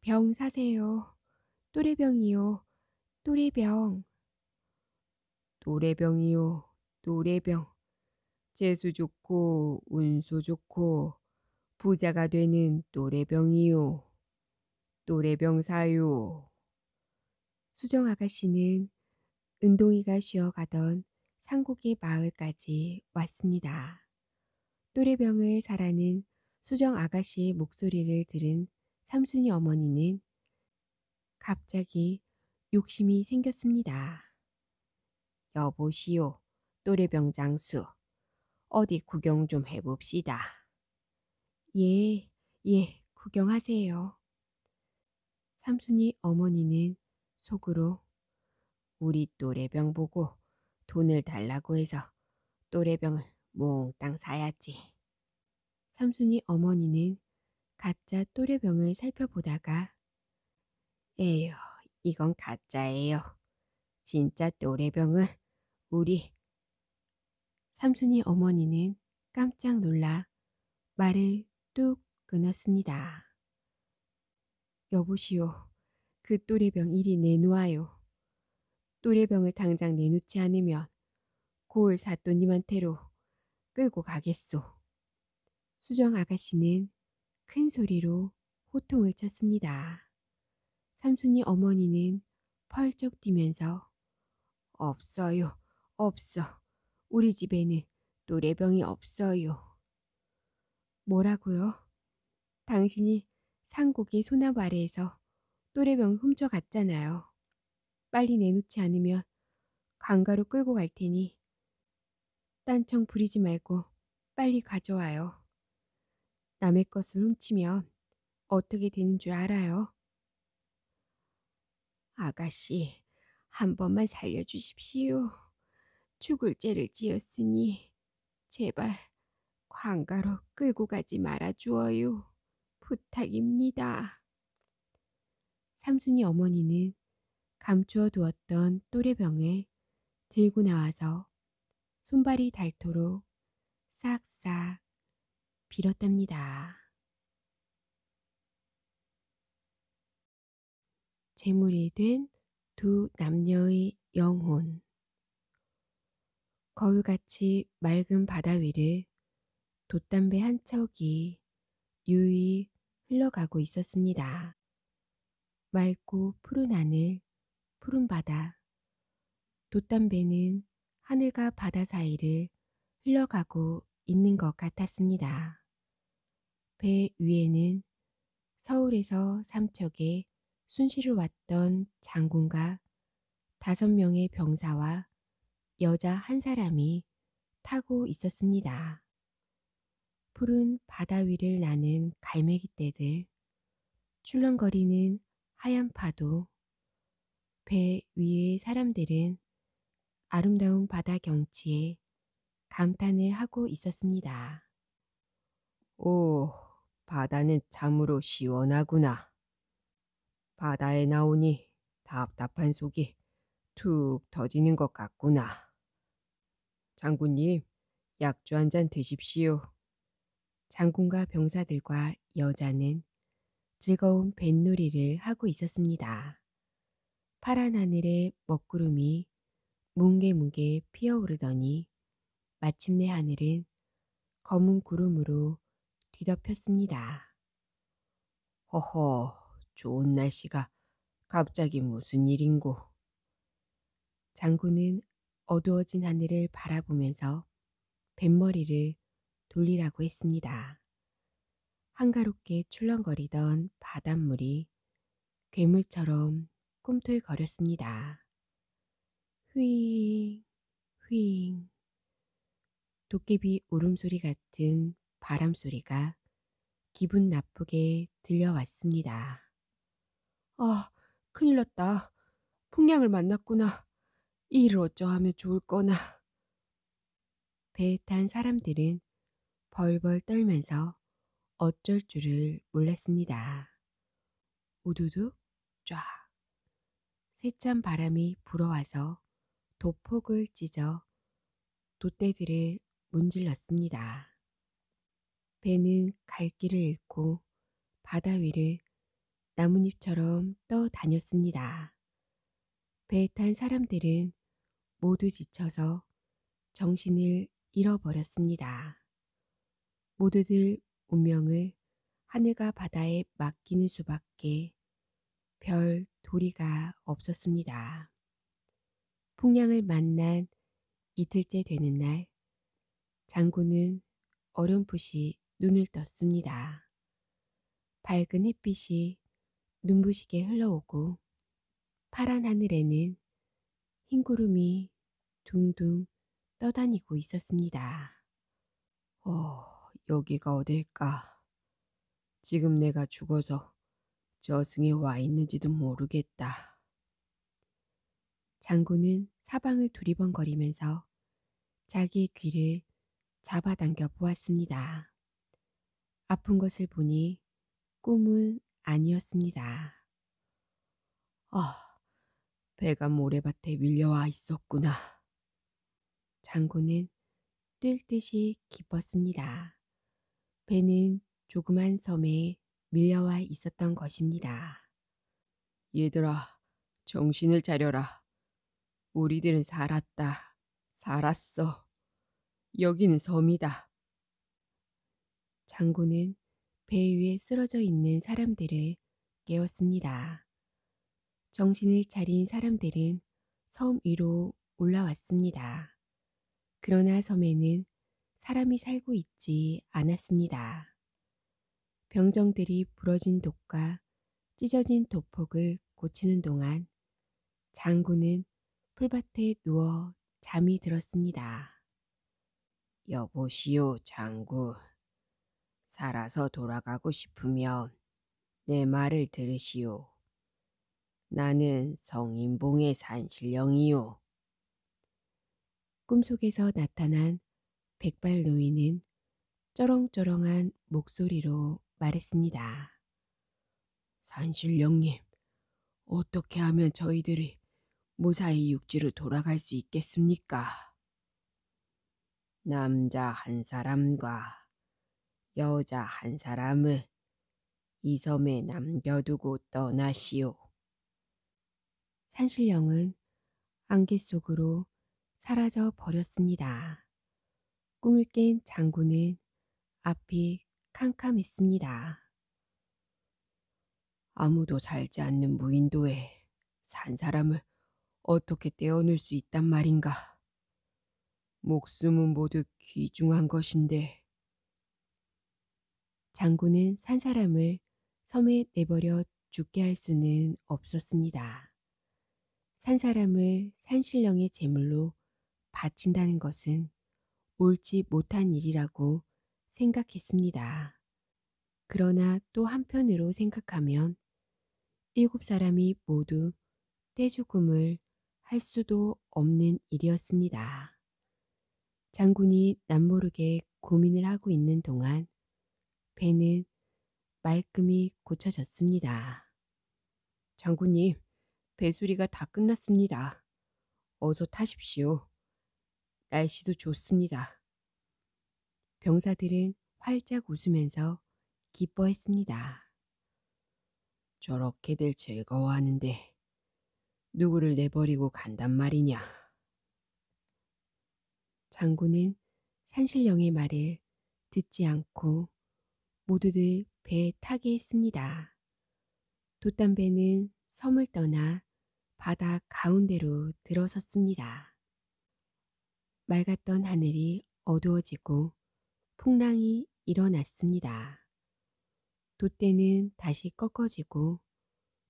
병 사세요. 또래병이요. 또래병. 또래병이요. 또래병. 재수 좋고 운수 좋고 부자가 되는 또래병이요. 또래병 사요. 수정 아가씨는 은동이가 쉬어가던 상곡의 마을까지 왔습니다. 또래병을 사라는 수정 아가씨의 목소리를 들은 삼순이 어머니는 갑자기 욕심이 생겼습니다. 여보시오, 또래병 장수. 어디 구경 좀 해봅시다. 예, 예, 구경하세요. 삼순이 어머니는 속으로 우리 또래병 보고 돈을 달라고 해서 또래병을 몽땅 사야지. 삼순이 어머니는 가짜 또래병을 살펴보다가 에휴 이건 가짜예요. 진짜 또래병은 우리 삼순이 어머니는 깜짝 놀라 말을 뚝 끊었습니다. 여보시오, 그 또래병 이리 내놓아요. 또래병을 당장 내놓지 않으면 고을 사또님한테로 끌고 가겠소. 수정 아가씨는 큰 소리로 호통을 쳤습니다. 삼순이 어머니는 펄쩍 뛰면서 없어요, 없어. 우리 집에는 또래병이 없어요. 뭐라고요? 당신이 상곡의 소나무 아래에서 또래병 훔쳐갔잖아요. 빨리 내놓지 않으면 강가로 끌고 갈 테니 딴청 부리지 말고 빨리 가져와요. 남의 것을 훔치면 어떻게 되는 줄 알아요? 아가씨, 한 번만 살려주십시오. 죽을 죄를 지었으니 제발 광가로 끌고 가지 말아주어요. 부탁입니다. 삼순이 어머니는 감추어 두었던 또래병을 들고 나와서 손발이 닳도록 싹싹 빌었답니다. 재물이 된 두 남녀의 영혼. 거울같이 맑은 바다 위를 돛담배 한 척이 유유히 흘러가고 있었습니다. 맑고 푸른 하늘, 푸른 바다, 돛담배는 하늘과 바다 사이를 흘러가고 있는 것 같았습니다. 배 위에는 서울에서 삼척에 순시를 왔던 장군과 다섯 명의 병사와 여자 한 사람이 타고 있었습니다. 푸른 바다 위를 나는 갈매기 떼들, 출렁거리는 하얀 파도, 배 위의 사람들은 아름다운 바다 경치에 감탄을 하고 있었습니다. 오, 바다는 참으로 시원하구나. 바다에 나오니 답답한 속이 툭 터지는 것 같구나. 장군님, 약주 한 잔 드십시오. 장군과 병사들과 여자는 즐거운 뱃놀이를 하고 있었습니다. 파란 하늘에 먹구름이 뭉게뭉게 피어오르더니 마침내 하늘은 검은 구름으로 뒤덮였습니다. 허허, 좋은 날씨가 갑자기 무슨 일인고. 장군은 어두워진 하늘을 바라보면서 뱃머리를 돌리라고 했습니다. 한가롭게 출렁거리던 바닷물이 괴물처럼 꿈틀거렸습니다. 휘잉, 휘잉. 도깨비 울음소리 같은 바람소리가 기분 나쁘게 들려왔습니다. 아, 큰일 났다. 풍량을 만났구나. 이 일을 어쩌하면 좋을 거나. 배에 탄 사람들은 벌벌 떨면서 어쩔 줄을 몰랐습니다. 우두둑 쫙. 세찬 바람이 불어와서 도폭을 찢어 돛대들을 문질렀습니다. 배는 갈길을 잃고 바다 위를 나뭇잎처럼 떠 다녔습니다. 배에 탄 사람들은 모두 지쳐서 정신을 잃어버렸습니다. 모두들 운명을 하늘과 바다에 맡기는 수밖에 별 도리가 없었습니다. 풍량을 만난 이틀째 되는 날 장군은 어렴풋이 눈을 떴습니다. 밝은 햇빛이 눈부시게 흘러오고 파란 하늘에는 흰 구름이 둥둥 떠다니고 있었습니다. 어, 여기가 어딜까? 지금 내가 죽어서 저승에 와 있는지도 모르겠다. 장군은 사방을 두리번거리면서 자기의 귀를 잡아당겨 보았습니다. 아픈 것을 보니 꿈은 아니었습니다. 아, 배가 모래밭에 밀려와 있었구나. 장군은 뛸 듯이 기뻤습니다. 배는 조그만 섬에 밀려와 있었던 것입니다. 얘들아, 정신을 차려라. 우리들은 살았다. 살았어. 여기는 섬이다. 장군은 배 위에 쓰러져 있는 사람들을 깨웠습니다. 정신을 차린 사람들은 섬 위로 올라왔습니다. 그러나 섬에는 사람이 살고 있지 않았습니다. 병정들이 부러진 독과 찢어진 도폭을 고치는 동안 장군은 풀밭에 누워 잠이 들었습니다. 여보시오 장군. 살아서 돌아가고 싶으면 내 말을 들으시오. 나는 성인봉의 산신령이오 꿈속에서 나타난 백발 노인은 쩌렁쩌렁한 목소리로 말했습니다. 산신령님, 어떻게 하면 저희들이 무사히 육지로 돌아갈 수 있겠습니까? 남자 한 사람과 여자 한 사람을 이 섬에 남겨두고 떠나시오. 산신령은 안개 속으로 사라져 버렸습니다. 꿈을 깬 장군은 앞이 캄캄했습니다. 아무도 살지 않는 무인도에 산 사람을 어떻게 떼어놓을 수 있단 말인가. 목숨은 모두 귀중한 것인데. 장군은 산 사람을 섬에 내버려 죽게 할 수는 없었습니다. 산 사람을 산신령의 제물로 바친다는 것은 옳지 못한 일이라고 생각했습니다. 그러나 또 한편으로 생각하면 일곱 사람이 모두 떼죽음을 할 수도 없는 일이었습니다. 장군이 남모르게 고민을 하고 있는 동안 배는 말끔히 고쳐졌습니다. 장군님, 배수리가 다 끝났습니다. 어서 타십시오. 날씨도 좋습니다. 병사들은 활짝 웃으면서 기뻐했습니다. 저렇게들 즐거워하는데 누구를 내버리고 간단 말이냐. 장군은 산신령의 말을 듣지 않고 모두들 배에 타게 했습니다. 돛단배는 섬을 떠나 바다 가운데로 들어섰습니다. 맑았던 하늘이 어두워지고 풍랑이 일어났습니다. 돛대는 다시 꺾어지고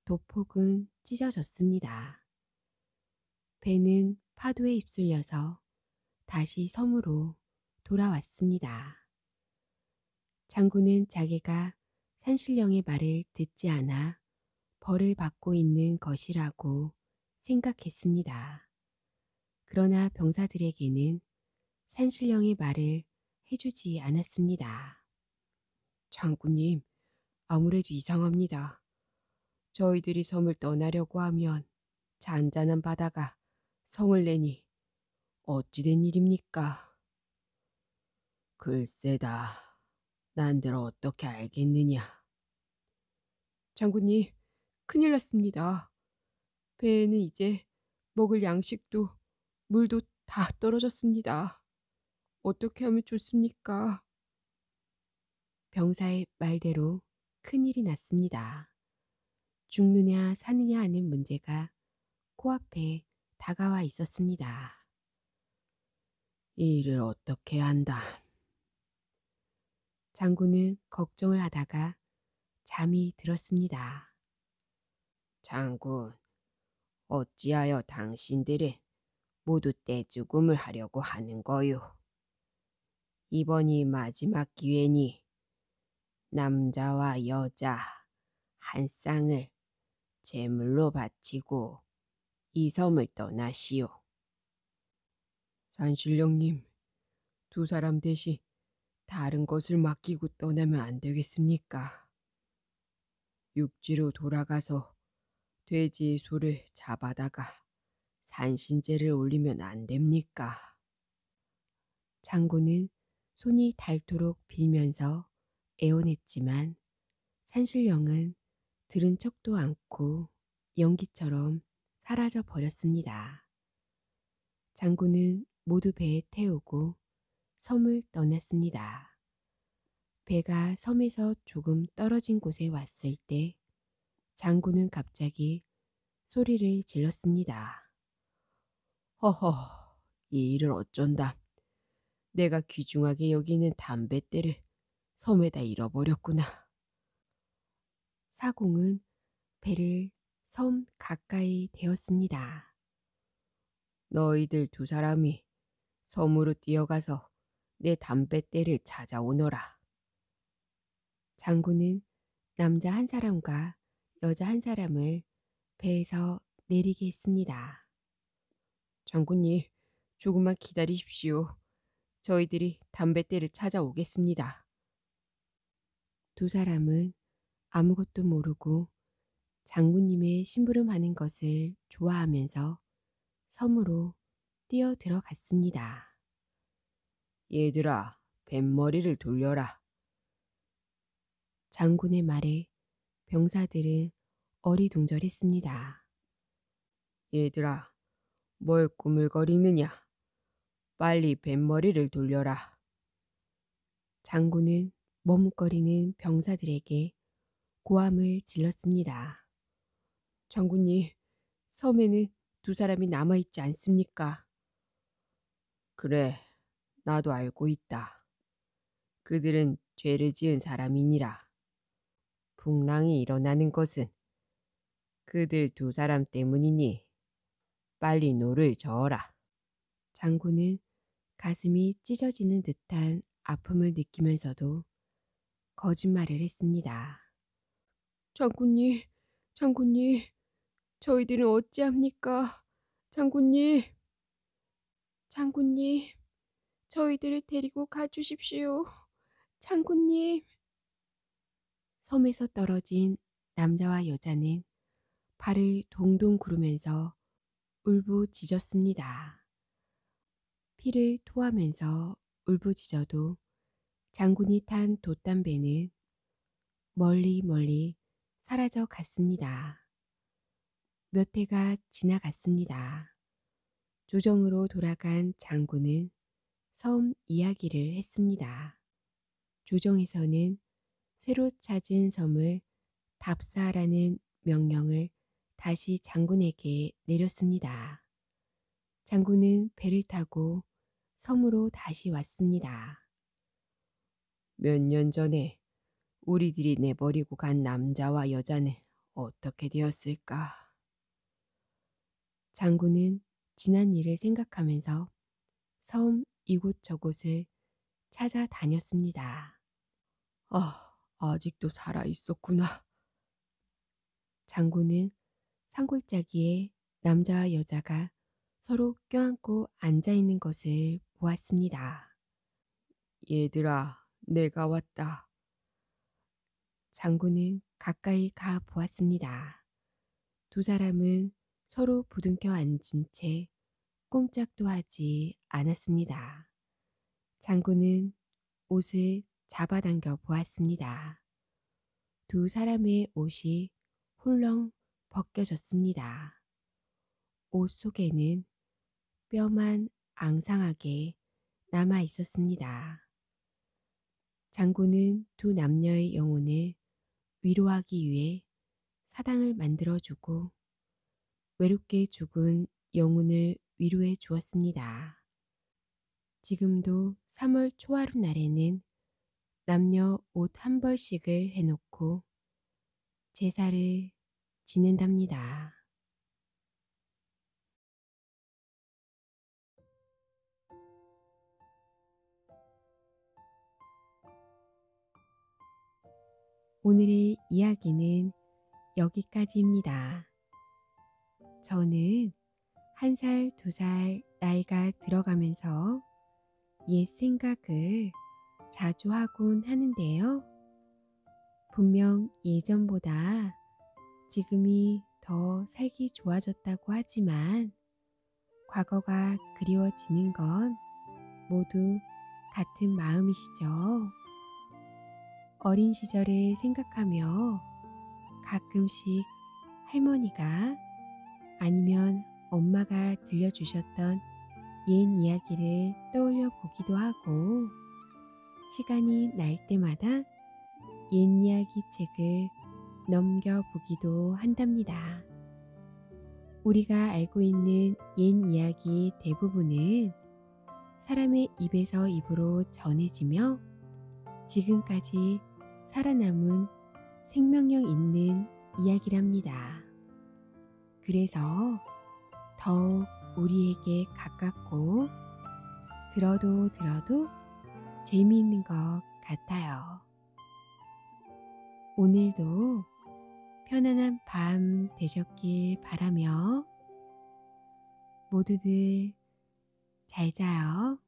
도폭은 찢어졌습니다. 배는 파도에 입술려서 다시 섬으로 돌아왔습니다. 장군은 자기가 산신령의 말을 듣지 않아 벌을 받고 있는 것이라고 생각했습니다. 그러나 병사들에게는 산신령의 말을 해주지 않았습니다. 장군님, 아무래도 이상합니다. 저희들이 섬을 떠나려고 하면 잔잔한 바다가 성을 내니 어찌된 일입니까? 글쎄다. 난들 어떻게 알겠느냐. 장군님, 큰일 났습니다. 배에는 이제 먹을 양식도 물도 다 떨어졌습니다. 어떻게 하면 좋습니까? 병사의 말대로 큰일이 났습니다. 죽느냐 사느냐 하는 문제가 코앞에 다가와 있었습니다. 일을 어떻게 한다. 장군은 걱정을 하다가 잠이 들었습니다. 장군, 어찌하여 당신들은 모두 때 죽음을 하려고 하는 거요? 이번이 마지막 기회니 남자와 여자 한 쌍을 제물로 바치고 이 섬을 떠나시오. 산신령님, 두 사람 대신 다른 것을 맡기고 떠나면 안 되겠습니까? 육지로 돌아가서 돼지의 소를 잡아다가 산신제를 올리면 안 됩니까? 창고는 손이 닳도록 빌면서 애원했지만 산신령은 들은 척도 않고 연기처럼 사라져 버렸습니다. 장군은 모두 배에 태우고 섬을 떠났습니다. 배가 섬에서 조금 떨어진 곳에 왔을 때 장군은 갑자기 소리를 질렀습니다. 허허, 이 일을 어쩐다. 내가 귀중하게 여기는 담뱃대를 섬에다 잃어버렸구나. 사공은 배를 섬 가까이 대었습니다. 너희들 두 사람이 섬으로 뛰어가서 내 담뱃대를 찾아오너라. 장군은 남자 한 사람과 여자 한 사람을 배에서 내리게 했습니다. 장군님, 조금만 기다리십시오. 저희들이 담뱃대를 찾아오겠습니다. 두 사람은 아무것도 모르고 장군님의 심부름하는 것을 좋아하면서 섬으로 뛰어 들어갔습니다. 얘들아, 뱃머리를 돌려라. 장군의 말에 병사들은 어리둥절했습니다. 얘들아, 뭘 꾸물거리느냐? 빨리 뱃머리를 돌려라. 장군은 머뭇거리는 병사들에게 고함을 질렀습니다. 장군님, 섬에는 두 사람이 남아있지 않습니까? 그래, 나도 알고 있다. 그들은 죄를 지은 사람이니라. 풍랑이 일어나는 것은 그들 두 사람 때문이니 빨리 노를 저어라. 장군은 가슴이 찢어지는 듯한 아픔을 느끼면서도 거짓말을 했습니다. 장군님, 장군님, 저희들은 어찌합니까? 장군님, 장군님, 저희들을 데리고 가주십시오. 장군님. 섬에서 떨어진 남자와 여자는 발을 동동 구르면서 울부짖었습니다. 피를 토하면서 울부짖어도 장군이 탄 돛담배는 멀리 멀리 사라져 갔습니다. 몇 해가 지나갔습니다. 조정으로 돌아간 장군은 섬 이야기를 했습니다. 조정에서는 새로 찾은 섬을 답사라는 명령을 다시 장군에게 내렸습니다. 장군은 배를 타고 섬으로 다시 왔습니다. 몇 년 전에 우리들이 내버리고 간 남자와 여자는 어떻게 되었을까? 장군은 지난 일을 생각하면서 섬 이곳저곳을 찾아다녔습니다. 아, 아직도 살아 있었구나. 장군은 산골짜기에 남자와 여자가 서로 껴안고 앉아 있는 것을 보았습니다. 얘들아, 내가 왔다. 장군은 가까이 가 보았습니다. 두 사람은 서로 부둥켜 앉은 채 꼼짝도 하지 않았습니다. 장군은 옷을 잡아당겨 보았습니다. 두 사람의 옷이 훌렁 벗겨졌습니다. 옷 속에는 뼈만 앙상하게 남아 있었습니다. 장군은 두 남녀의 영혼을 위로하기 위해 사당을 만들어주고 외롭게 죽은 영혼을 위로해 주었습니다. 지금도 3월 초하루 날에는 남녀 옷 한 벌씩을 해놓고 제사를 지낸답니다. 오늘의 이야기는 여기까지입니다. 저는 한 살, 두 살 나이가 들어가면서 옛 생각을 자주 하곤 하는데요. 분명 예전보다 지금이 더 살기 좋아졌다고 하지만 과거가 그리워지는 건 모두 같은 마음이시죠? 어린 시절을 생각하며 가끔씩 할머니가 아니면 엄마가 들려주셨던 옛 이야기를 떠올려 보기도 하고 시간이 날 때마다 옛 이야기 책을 넘겨보기도 한답니다. 우리가 알고 있는 옛 이야기 대부분은 사람의 입에서 입으로 전해지며 지금까지 살아남은 생명력 있는 이야기랍니다. 그래서 더욱 우리에게 가깝고 들어도 들어도 재미있는 것 같아요. 오늘도 편안한 밤 되셨길 바라며 모두들 잘 자요.